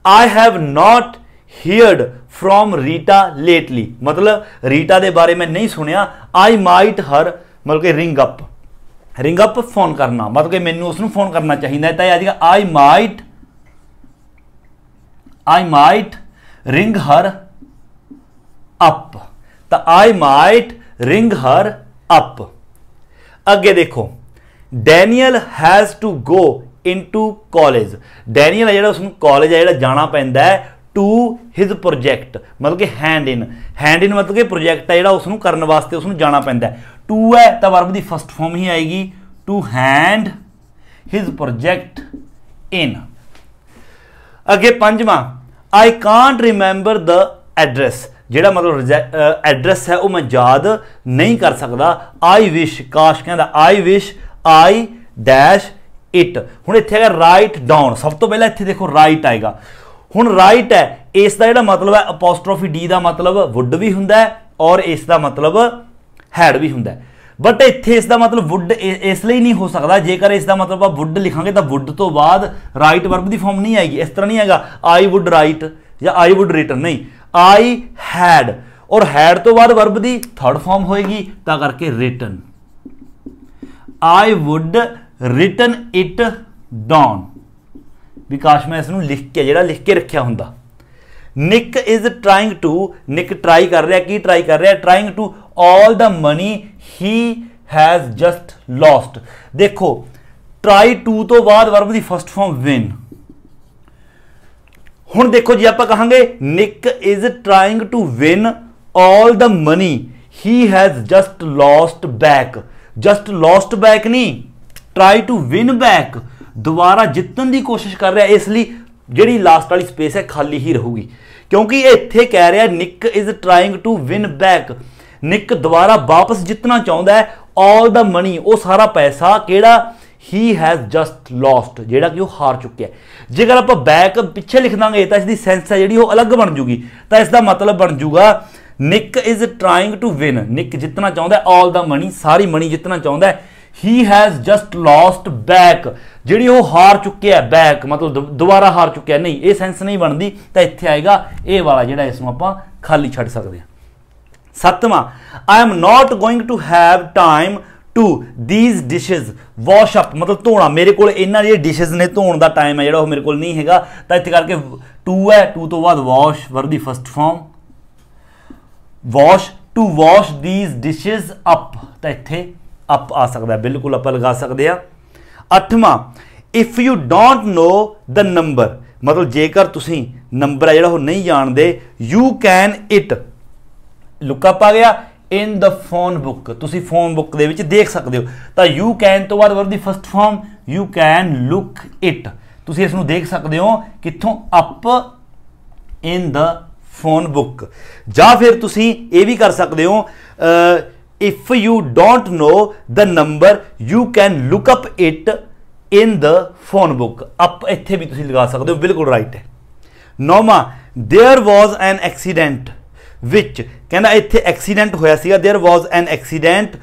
I have not heard from Rita lately ਮਤਲਬ ਰੀਟਾ ਦੇ ਬਾਰੇ ਮੈਂ ਨਹੀਂ ਸੁਣਿਆ ਆਈ ਮਾਈਟ ਹਰ ਮਤਲਬ ਕਿ ring up ring up phone ਕਰਨਾ ਮਤਲਬ ਕਿ ਮੈਨੂੰ ਉਸ ਨੂੰ ਫੋਨ ਕਰਨਾ ਚਾਹੀਦਾ ਤਾਂ ਇਹ ਆ ਜਾਏਗਾ I might I might ring her up ਤਾਂ I might ring her up ਅੱਗੇ ਦੇਖੋ Daniel has to go into college Daniel ਜਿਹੜਾ ਉਸ ਨੂੰ ਕਾਲਜ ਆ ਜਿਹੜਾ ਜਾਣਾ ਪੈਂਦਾ ਹੈ ਟੂ ਹਿਸ ਪ੍ਰੋਜੈਕਟ ਮਤਲਬ ਕਿ ਹੈਂਡ ਇਨ ਹੈਂਡ ਇਨ ਮਤਲਬ ਕਿ ਪ੍ਰੋਜੈਕਟ ਹੈ ਜਿਹੜਾ ਉਸ ਨੂੰ ਕਰਨ ਵਾਸਤੇ ਉਸ ਨੂੰ ਜਾਣਾ ਪੈਂਦਾ ਟੂ ਹੈ ਤਾਂ ਵਰਬ ਦੀ ਫਸਟ ਫਾਰਮ ਹੀ ਆਏਗੀ to hand his project in ਅੱਗੇ ਪੰਜਵਾਂ I can't remember the address ਜਿਹੜਾ ਮਤਲਬ ਐਡਰੈਸ ਹੈ ਉਹ ਮੈਂ ਯਾਦ ਨਹੀਂ ਕਰ ਸਕਦਾ ਆਈ ਵਿਸ਼ ਕਾਸ਼ ਕਹਿੰਦਾ ਆਈ ਵਿਸ਼ ਆਈ ਡੈਸ਼ ਇਟ ਹੁਣ ਇੱਥੇ ਹੈਗਾ ਰਾਈਟ ਡਾਊਨ ਸਭ ਤੋਂ ਪਹਿਲਾਂ ਇੱਥੇ ਦੇਖੋ ਰਾਈਟ ਆਏਗਾ ਹੁਣ ਰਾਈਟ ਹੈ ਇਸ ਦਾ ਜਿਹੜਾ ਮਤਲਬ ਹੈ ਅਪੋਸਟ੍ਰੋਫੀ ਡੀ ਦਾ ਮਤਲਬ ਵੁੱਡ ਵੀ ਹੁੰਦਾ ਹੈ ਔਰ ਇਸ ਦਾ ਮਤਲਬ ਹੈਡ ਵੀ ਹੁੰਦਾ ਹੈ ਬਟ ਇੱਥੇ ਇਸ ਦਾ ਮਤਲਬ ਵੁੱਡ ਇਸ ਲਈ ਨਹੀਂ ਹੋ ਸਕਦਾ ਜੇਕਰ ਇਸ ਦਾ ਮਤਲਬ ਆ ਵੁੱਡ ਲਿਖਾਂਗੇ ਤਾਂ ਵੁੱਡ ਤੋਂ ਬਾਅਦ ਰਾਈਟ ਵਰਬ ਦੀ ਫਾਰਮ ਨਹੀਂ ਆਏਗੀ ਇਸ ਤਰ੍ਹਾਂ ਨਹੀਂ ਹੈਗਾ ਆਈ ਵੁੱਡ ਰਾਈਟ ਜਾਂ ਆਈ ਵੁੱਡ ਰਿਟਨ ਨਹੀਂ ਆਈ ਹੈਡ ਔਰ ਹੈਡ ਤੋਂ ਬਾਅਦ ਵਰਬ ਦੀ ਥਰਡ ਫਾਰਮ ਹੋਏਗੀ ਤਾਂ ਕਰਕੇ written I would written it down Vikas ਮੈਂ ਇਸ ਨੂੰ ਲਿਖ ਕੇ ਜਿਹੜਾ ਲਿਖ ਕੇ ਰੱਖਿਆ ਹੁੰਦਾ Nick is trying to Nick try ਕਰ ਰਿਹਾ ਕੀ ਟਰਾਈ ਕਰ ਰਿਹਾ ਟ੍ਰਾਈਂਗ ਟੂ ਆਲ ਦਾ money he has just lost ਦੇਖੋ ਟਰਾਈ ਟੂ ਤੋਂ ਬਾਅਦ ਵਰਬ ਦੀ ਫਸਟ ਫਾਰਮ ਵਿਨ ਹੁਣ ਦੇਖੋ ਜੀ ਆਪਾਂ ਕਹਾਂਗੇ Nick is trying to win all ਦਾ money he has just lost back just lost back ਨਹੀਂ ਟ੍ਰਾਈ ਟੂ ਵਿਨ ਬੈਕ ਦੁਬਾਰਾ ਜਿੱਤਣ ਦੀ ਕੋਸ਼ਿਸ਼ ਕਰ ਰਿਹਾ ਇਸ ਲਈ ਜਿਹੜੀ ਲਾਸਟ ਵਾਲੀ ਸਪੇਸ ਹੈ ਖਾਲੀ ਹੀ ਰਹੂਗੀ ਕਿਉਂਕਿ ਇੱਥੇ ਕਹਿ ਰਿਹਾ Nick is trying to win back Nick ਦੁਬਾਰਾ ਵਾਪਸ ਜਿੱਤਣਾ ਚਾਹੁੰਦਾ ਹੈ ਆਲ ਦਾ ਮਨੀ ਉਹ ਸਾਰਾ ਪੈਸਾ ਕਿਹੜਾ ਹੀ ਹੈਜ਼ ਜਸਟ ਲੋਸਟ ਜਿਹੜਾ ਕਿ ਉਹ ਹਾਰ ਚੁੱਕਿਆ ਜੇਕਰ ਆਪਾਂ ਬੈਕ ਪਿੱਛੇ ਲਿਖ ਦਾਂਗੇ ਤਾਂ ਇਸ ਦੀ ਸੈਂਸ ਹੈ ਜਿਹੜੀ ਉਹ ਅਲੱਗ ਬਣ ਜੂਗੀ ਤਾਂ ਇਸ ਦਾ ਮਤਲਬ ਬਣ ਜੂਗਾ ਨਿਕ ਇਜ਼ ਟ੍ਰਾਈਂਗ ਟੂ ਵਿਨ ਨਿਕ ਜਿੱਤਣਾ ਚਾਹੁੰਦਾ ਆਲ ਦਾ ਮਨੀ ਸਾਰੀ ਮਨੀ ਜਿੱਤਣਾ ਚਾਹੁੰਦਾ he has just lost back ਜਿਹੜੀ ਉਹ ਹਾਰ ਚੁੱਕਿਆ ਬੈਕ ਮਤਲਬ ਦੁਬਾਰਾ ਹਾਰ ਚੁੱਕਿਆ ਨਹੀਂ ਇਹ ਸੈਂਸ ਨਹੀਂ ਬਣਦੀ ਤਾਂ ਇੱਥੇ ਆਏਗਾ ਇਹ ਵਾਲਾ ਜਿਹੜਾ ਇਸ ਨੂੰ ਆਪਾਂ ਖਾਲੀ ਛੱਡ ਸਕਦੇ ਹਾਂ ਸੱਤਵਾਂ I am not going to have time to these dishes wash up ਮਤਲਬ ਧੋਣਾ ਮੇਰੇ ਕੋਲ ਇਹਨਾਂ ਜਿਹੜੇ ਡਿਸ਼ਸ ਨੇ ਧੋਣ ਦਾ ਟਾਈਮ ਹੈ ਜਿਹੜਾ ਉਹ ਮੇਰੇ ਕੋਲ ਨਹੀਂ ਹੈਗਾ ਤਾਂ ਇੱਥੇ ਕਰਕੇ ਟੂ ਹੈ ਟੂ ਤੋਂ ਬਾਅਦ ਵਾਸ਼ ਵਰ ਦੀ first form wash to wash these dishes up ਤਾਂ ਇੱਥੇ ਅਪ ਆ ਸਕਦਾ ਬਿਲਕੁਲ ਅਪ ਲਗਾ ਸਕਦੇ ਆ ਅੱਠਵਾਂ if you don't know the number ਮਤਲਬ ਜੇਕਰ ਤੁਸੀਂ ਨੰਬਰ ਆ ਜਿਹੜਾ ਉਹ ਨਹੀਂ ਜਾਣਦੇ ਯੂ ਕੈਨ ਇਟ ਲੁੱਕਅਪ ਆ ਗਿਆ ਇਨ ਦ ਫੋਨ ਬੁੱਕ ਤੁਸੀਂ ਫੋਨ ਬੁੱਕ ਦੇ ਵਿੱਚ ਦੇਖ ਸਕਦੇ ਹੋ ਤਾਂ ਯੂ ਕੈਨ ਤੋਂ ਬਾਅਦ ਵਰਦੀ first form you can look it ਤੁਸੀਂ ਇਸ ਨੂੰ ਦੇਖ ਸਕਦੇ ਹੋ ਕਿੱਥੋਂ up in the phone book ਜਾਂ ਫਿਰ ਤੁਸੀਂ ਇਹ ਵੀ ਕਰ ਸਕਦੇ ਹੋ if you don't know the number you can look up it in the phone book up ਇੱਥੇ ਵੀ ਤੁਸੀਂ ਲਗਾ ਸਕਦੇ ਹੋ ਬਿਲਕੁਲ ਰਾਈਟ ਹੈ ਨੌਮਾ देयर वाज एन एक्सीडेंट ਵਿੱਚ ਕਹਿੰਦਾ ਇੱਥੇ ਐਕਸੀਡੈਂਟ ਹੋਇਆ ਸੀਗਾ देयर ਵਾਸ ਐਨ ਐਕਸੀਡੈਂਟ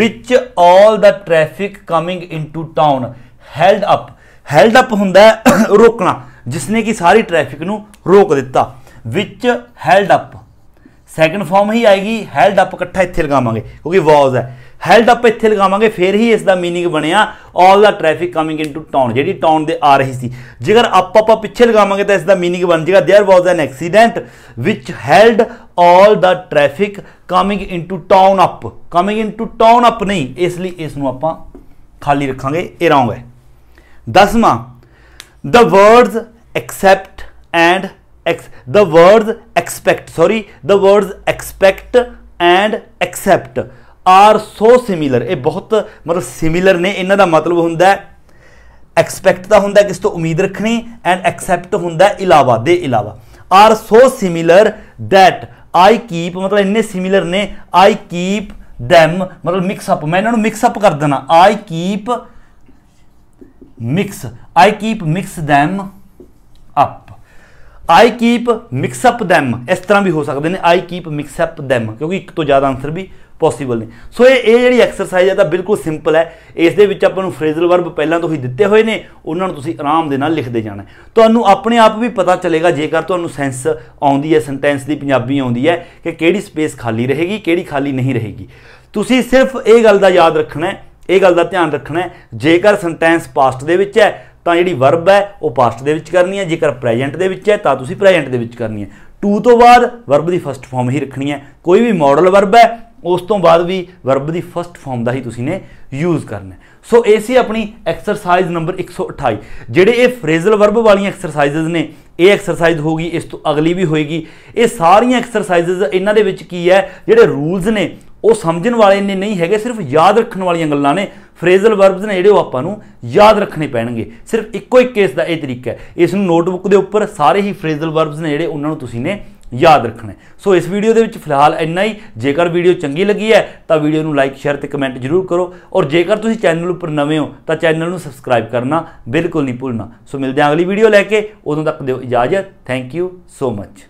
ਵਿੱਚ ਆਲ ਦਾ traffic coming into town held up held up ਹੁੰਦਾ ਰੋਕਣਾ ਜਿਸਨੇ ਕਿ ਸਾਰੀ ਟ੍ਰੈਫਿਕ ਨੂੰ ਰੋਕ ਦਿੱਤਾ ਵਿੱਚ ਹੈਲਡ ਅਪ ਸੈਕੰਡ ਫਾਰਮ ਹੀ ਆਏਗੀ ਹੈਲਡ ਅਪ ਇਕੱਠਾ ਇੱਥੇ ਲਗਾਵਾਂਗੇ ਕਿਉਂਕਿ ਵਾਸ ਹੈ ਹੈਲਡ ਅਪ ਇੱਥੇ ਲਗਾਵਾਂਗੇ ਫਿਰ ਹੀ ਇਸ ਦਾ मीनिंग ਬਣਿਆ ਆਲ ਦਾ ਟ੍ਰੈਫਿਕ ਕਮਿੰਗ ਇਨਟੂ ਟਾਊਨ ਜਿਹੜੀ ਟਾਊਨ ਦੇ ਆ ਰਹੀ ਸੀ ਜੇਕਰ ਅਪ ਆਪਾਂ ਪਿੱਛੇ ਲਗਾਵਾਂਗੇ ਤਾਂ ਇਸ ਦਾ मीनिंग ਬਣ ਜਾਏਗਾ देयर वाज ਐਨ ਐਕਸੀਡੈਂਟ ਵਿਚ ਹੈਲਡ ਆਲ ਦਾ traffic coming into town up coming into town up ਨਹੀਂ ਇਸ ਲਈ ਇਸ ਨੂੰ ਆਪਾਂ ਖਾਲੀ ਰੱਖਾਂਗੇ ਇਹ ਰੌਂਗ ਹੈ ਦਸਵਾਂ the words accept and ex the words expect sorry the words expect and accept are so similar ਇਹ ਬਹੁਤ ਮਤਲਬ ਸਿਮਿਲਰ ਨੇ ਇਹਨਾਂ ਦਾ ਮਤਲਬ ਹੁੰਦਾ ਐਕਸਪੈਕਟ ਦਾ ਹੁੰਦਾ ਕਿਸ ਤੋਂ ਉਮੀਦ ਰੱਖਣੀ ਐਂਡ ਐਕਸੈਪਟ ਹੁੰਦਾ ਇਲਾਵਾ ਦੇ ਇਲਾਵਾ are so similar that I keep ਮਤਲਬ ਇੰਨੇ ਸਿਮਿਲਰ ਨੇ ਆਈ ਕੀਪ them ਮਤਲਬ ਮਿਕਸ ਅਪ ਮੈਂ ਇਹਨਾਂ ਨੂੰ ਮਿਕਸ ਅਪ ਕਰ ਦੇਣਾ I keep mix I keep mix them up I keep mix up them ਇਸ ਤਰ੍ਹਾਂ ਵੀ ਹੋ ਸਕਦੇ ਨੇ I keep mix up them ਕਿਉਂਕਿ ਇੱਕ ਤੋਂ ਜ਼ਿਆਦਾ ਆਨਸਰ ਵੀ ਪੋਸੀਬਲ ਨਹੀਂ ਸੋ ਇਹ ਜਿਹੜੀ ਐਕਸਰਸਾਈਜ਼ ਹੈ ਤਾਂ ਬਿਲਕੁਲ ਸਿੰਪਲ ਹੈ ਇਸ ਦੇ ਵਿੱਚ ਆਪਾਂ ਨੂੰ ਫਰੇਜ਼ਲ ਵਰਬ ਪਹਿਲਾਂ ਤੋਂ ਹੀ ਦਿੱਤੇ ਹੋਏ ਨੇ ਉਹਨਾਂ ਨੂੰ ਤੁਸੀਂ ਆਰਾਮ ਦੇ ਨਾਲ ਲਿਖਦੇ ਜਾਣਾ ਤੁਹਾਨੂੰ ਆਪਣੇ ਆਪ ਵੀ ਪਤਾ ਚੱਲੇਗਾ ਜੇਕਰ ਤੁਹਾਨੂੰ ਸੈਂਸ ਆਉਂਦੀ ਹੈ ਸੈਂਟੈਂਸ ਦੀ ਪੰਜਾਬੀ ਆਉਂਦੀ ਹੈ ਕਿ ਕਿਹੜੀ ਸਪੇਸ ਖਾਲੀ ਰਹੇਗੀ ਕਿਹੜੀ ਖਾਲੀ ਨਹੀਂ ਰਹੇਗੀ ਤੁਸੀਂ ਸਿਰਫ ਇਹ ਗੱਲ ਦਾ ਯਾਦ ਰੱਖਣਾ ਹੈ ਇਹ ਗੱਲ ਦਾ ਧਿਆਨ ਰੱਖਣਾ ਹੈ ਜੇਕਰ ਸੈਂਟੈਂਸ ਪਾਸਟ ਦੇ ਵਿੱਚ ਹੈ ਤਾਂ ਜਿਹੜੀ ਵਰਬ ਹੈ ਉਹ ਪਾਸਟ ਦੇ ਵਿੱਚ ਕਰਨੀ ਹੈ ਜੇਕਰ ਪ੍ਰੈਜ਼ੈਂਟ ਦੇ ਵਿੱਚ ਹੈ ਤਾਂ ਤੁਸੀਂ ਪ੍ਰੈਜ਼ੈਂਟ ਦੇ ਵਿੱਚ ਕਰਨੀ ਹੈ ਟੂ ਤੋਂ ਬਾਅਦ ਵਰਬ ਦੀ ਫਸਟ ਫਾਰਮ ਹੀ ਰੱਖਣੀ ਹੈ ਕੋਈ ਵੀ ਮਾਡਲ ਵਰਬ ਹੈ ਉਸ ਤੋਂ ਬਾਅਦ ਵੀ ਵਰਬ ਦੀ ਫਸਟ ਫਾਰਮ ਦਾ ਹੀ ਤੁਸੀਂ ਨੇ ਯੂਜ਼ ਕਰਨਾ ਸੋ ਇਹ ਸੀ ਆਪਣੀ ਐਕਸਰਸਾਈਜ਼ ਨੰਬਰ 128 ਜਿਹੜੇ ਇਹ ਫਰੇਜ਼ਲ ਵਰਬ ਵਾਲੀਆਂ ਐਕਸਰਸਾਈਜ਼ਸ ਨੇ ਇਹ ਐਕਸਰਸਾਈਜ਼ ਹੋਗੀ ਇਸ ਤੋਂ ਅਗਲੀ ਵੀ ਹੋਏਗੀ ਇਹ ਸਾਰੀਆਂ ਐਕਸਰਸਾਈਜ਼ਸ ਇਹਨਾਂ ਦੇ ਵਿੱਚ ਕੀ ਹੈ ਜਿਹੜੇ ਰੂਲਸ ਨੇ ਉਹ ਸਮਝਣ ਵਾਲੇ ਨੇ ਨਹੀਂ ਹੈਗੇ ਸਿਰਫ ਯਾਦ ਰੱਖਣ ਵਾਲੀਆਂ ਗੱਲਾਂ ਨੇ ਫਰੇਜ਼ਲ ਵਰਬਸ ਨੇ ਜਿਹੜੇ ਉਹ ਆਪਾਂ ਨੂੰ ਯਾਦ ਰੱਖਣੇ ਪੈਣਗੇ ਸਿਰਫ ਇੱਕੋ ਇੱਕ ਕੇਸ ਦਾ ਇਹ ਤਰੀਕਾ ਹੈ ਇਸ ਨੂੰ ਨੋਟਬੁੱਕ ਦੇ ਉੱਪਰ ਸਾਰੇ ਹੀ ਫਰੇਜ਼ਲ ਵਰਬਸ ਨੇ ਜਿਹੜੇ ਉਹਨਾਂ ਨੂੰ ਤੁਸੀਂ ਨੇ ਯਾਦ ਰੱਖਣਾ ਸੋ ਇਸ ਵੀਡੀਓ ਦੇ ਵਿੱਚ ਫਿਲਹਾਲ ਇੰਨਾ ਹੀ ਜੇਕਰ ਵੀਡੀਓ ਚੰਗੀ ਲੱਗੀ ਹੈ ਤਾਂ ਵੀਡੀਓ ਨੂੰ ਲਾਈਕ ਸ਼ੇਅਰ ਤੇ ਕਮੈਂਟ ਜ਼ਰੂਰ ਕਰੋ ਔਰ ਜੇਕਰ ਤੁਸੀਂ ਚੈਨਲ ਉੱਪਰ ਨਵੇਂ ਹੋ ਤਾਂ ਚੈਨਲ ਨੂੰ ਸਬਸਕ੍ਰਾਈਬ ਕਰਨਾ ਬਿਲਕੁਲ ਨਹੀਂ ਭੁੱਲਣਾ ਸੋ ਮਿਲਦੇ ਹਾਂ ਅਗਲੀ ਵੀਡੀਓ ਲੈ ਕੇ ਉਦੋਂ ਤੱਕ ਦਿਓ ਇਜਾਜ਼ਤ ਥੈਂਕ ਯੂ ਸੋ ਮੱਚ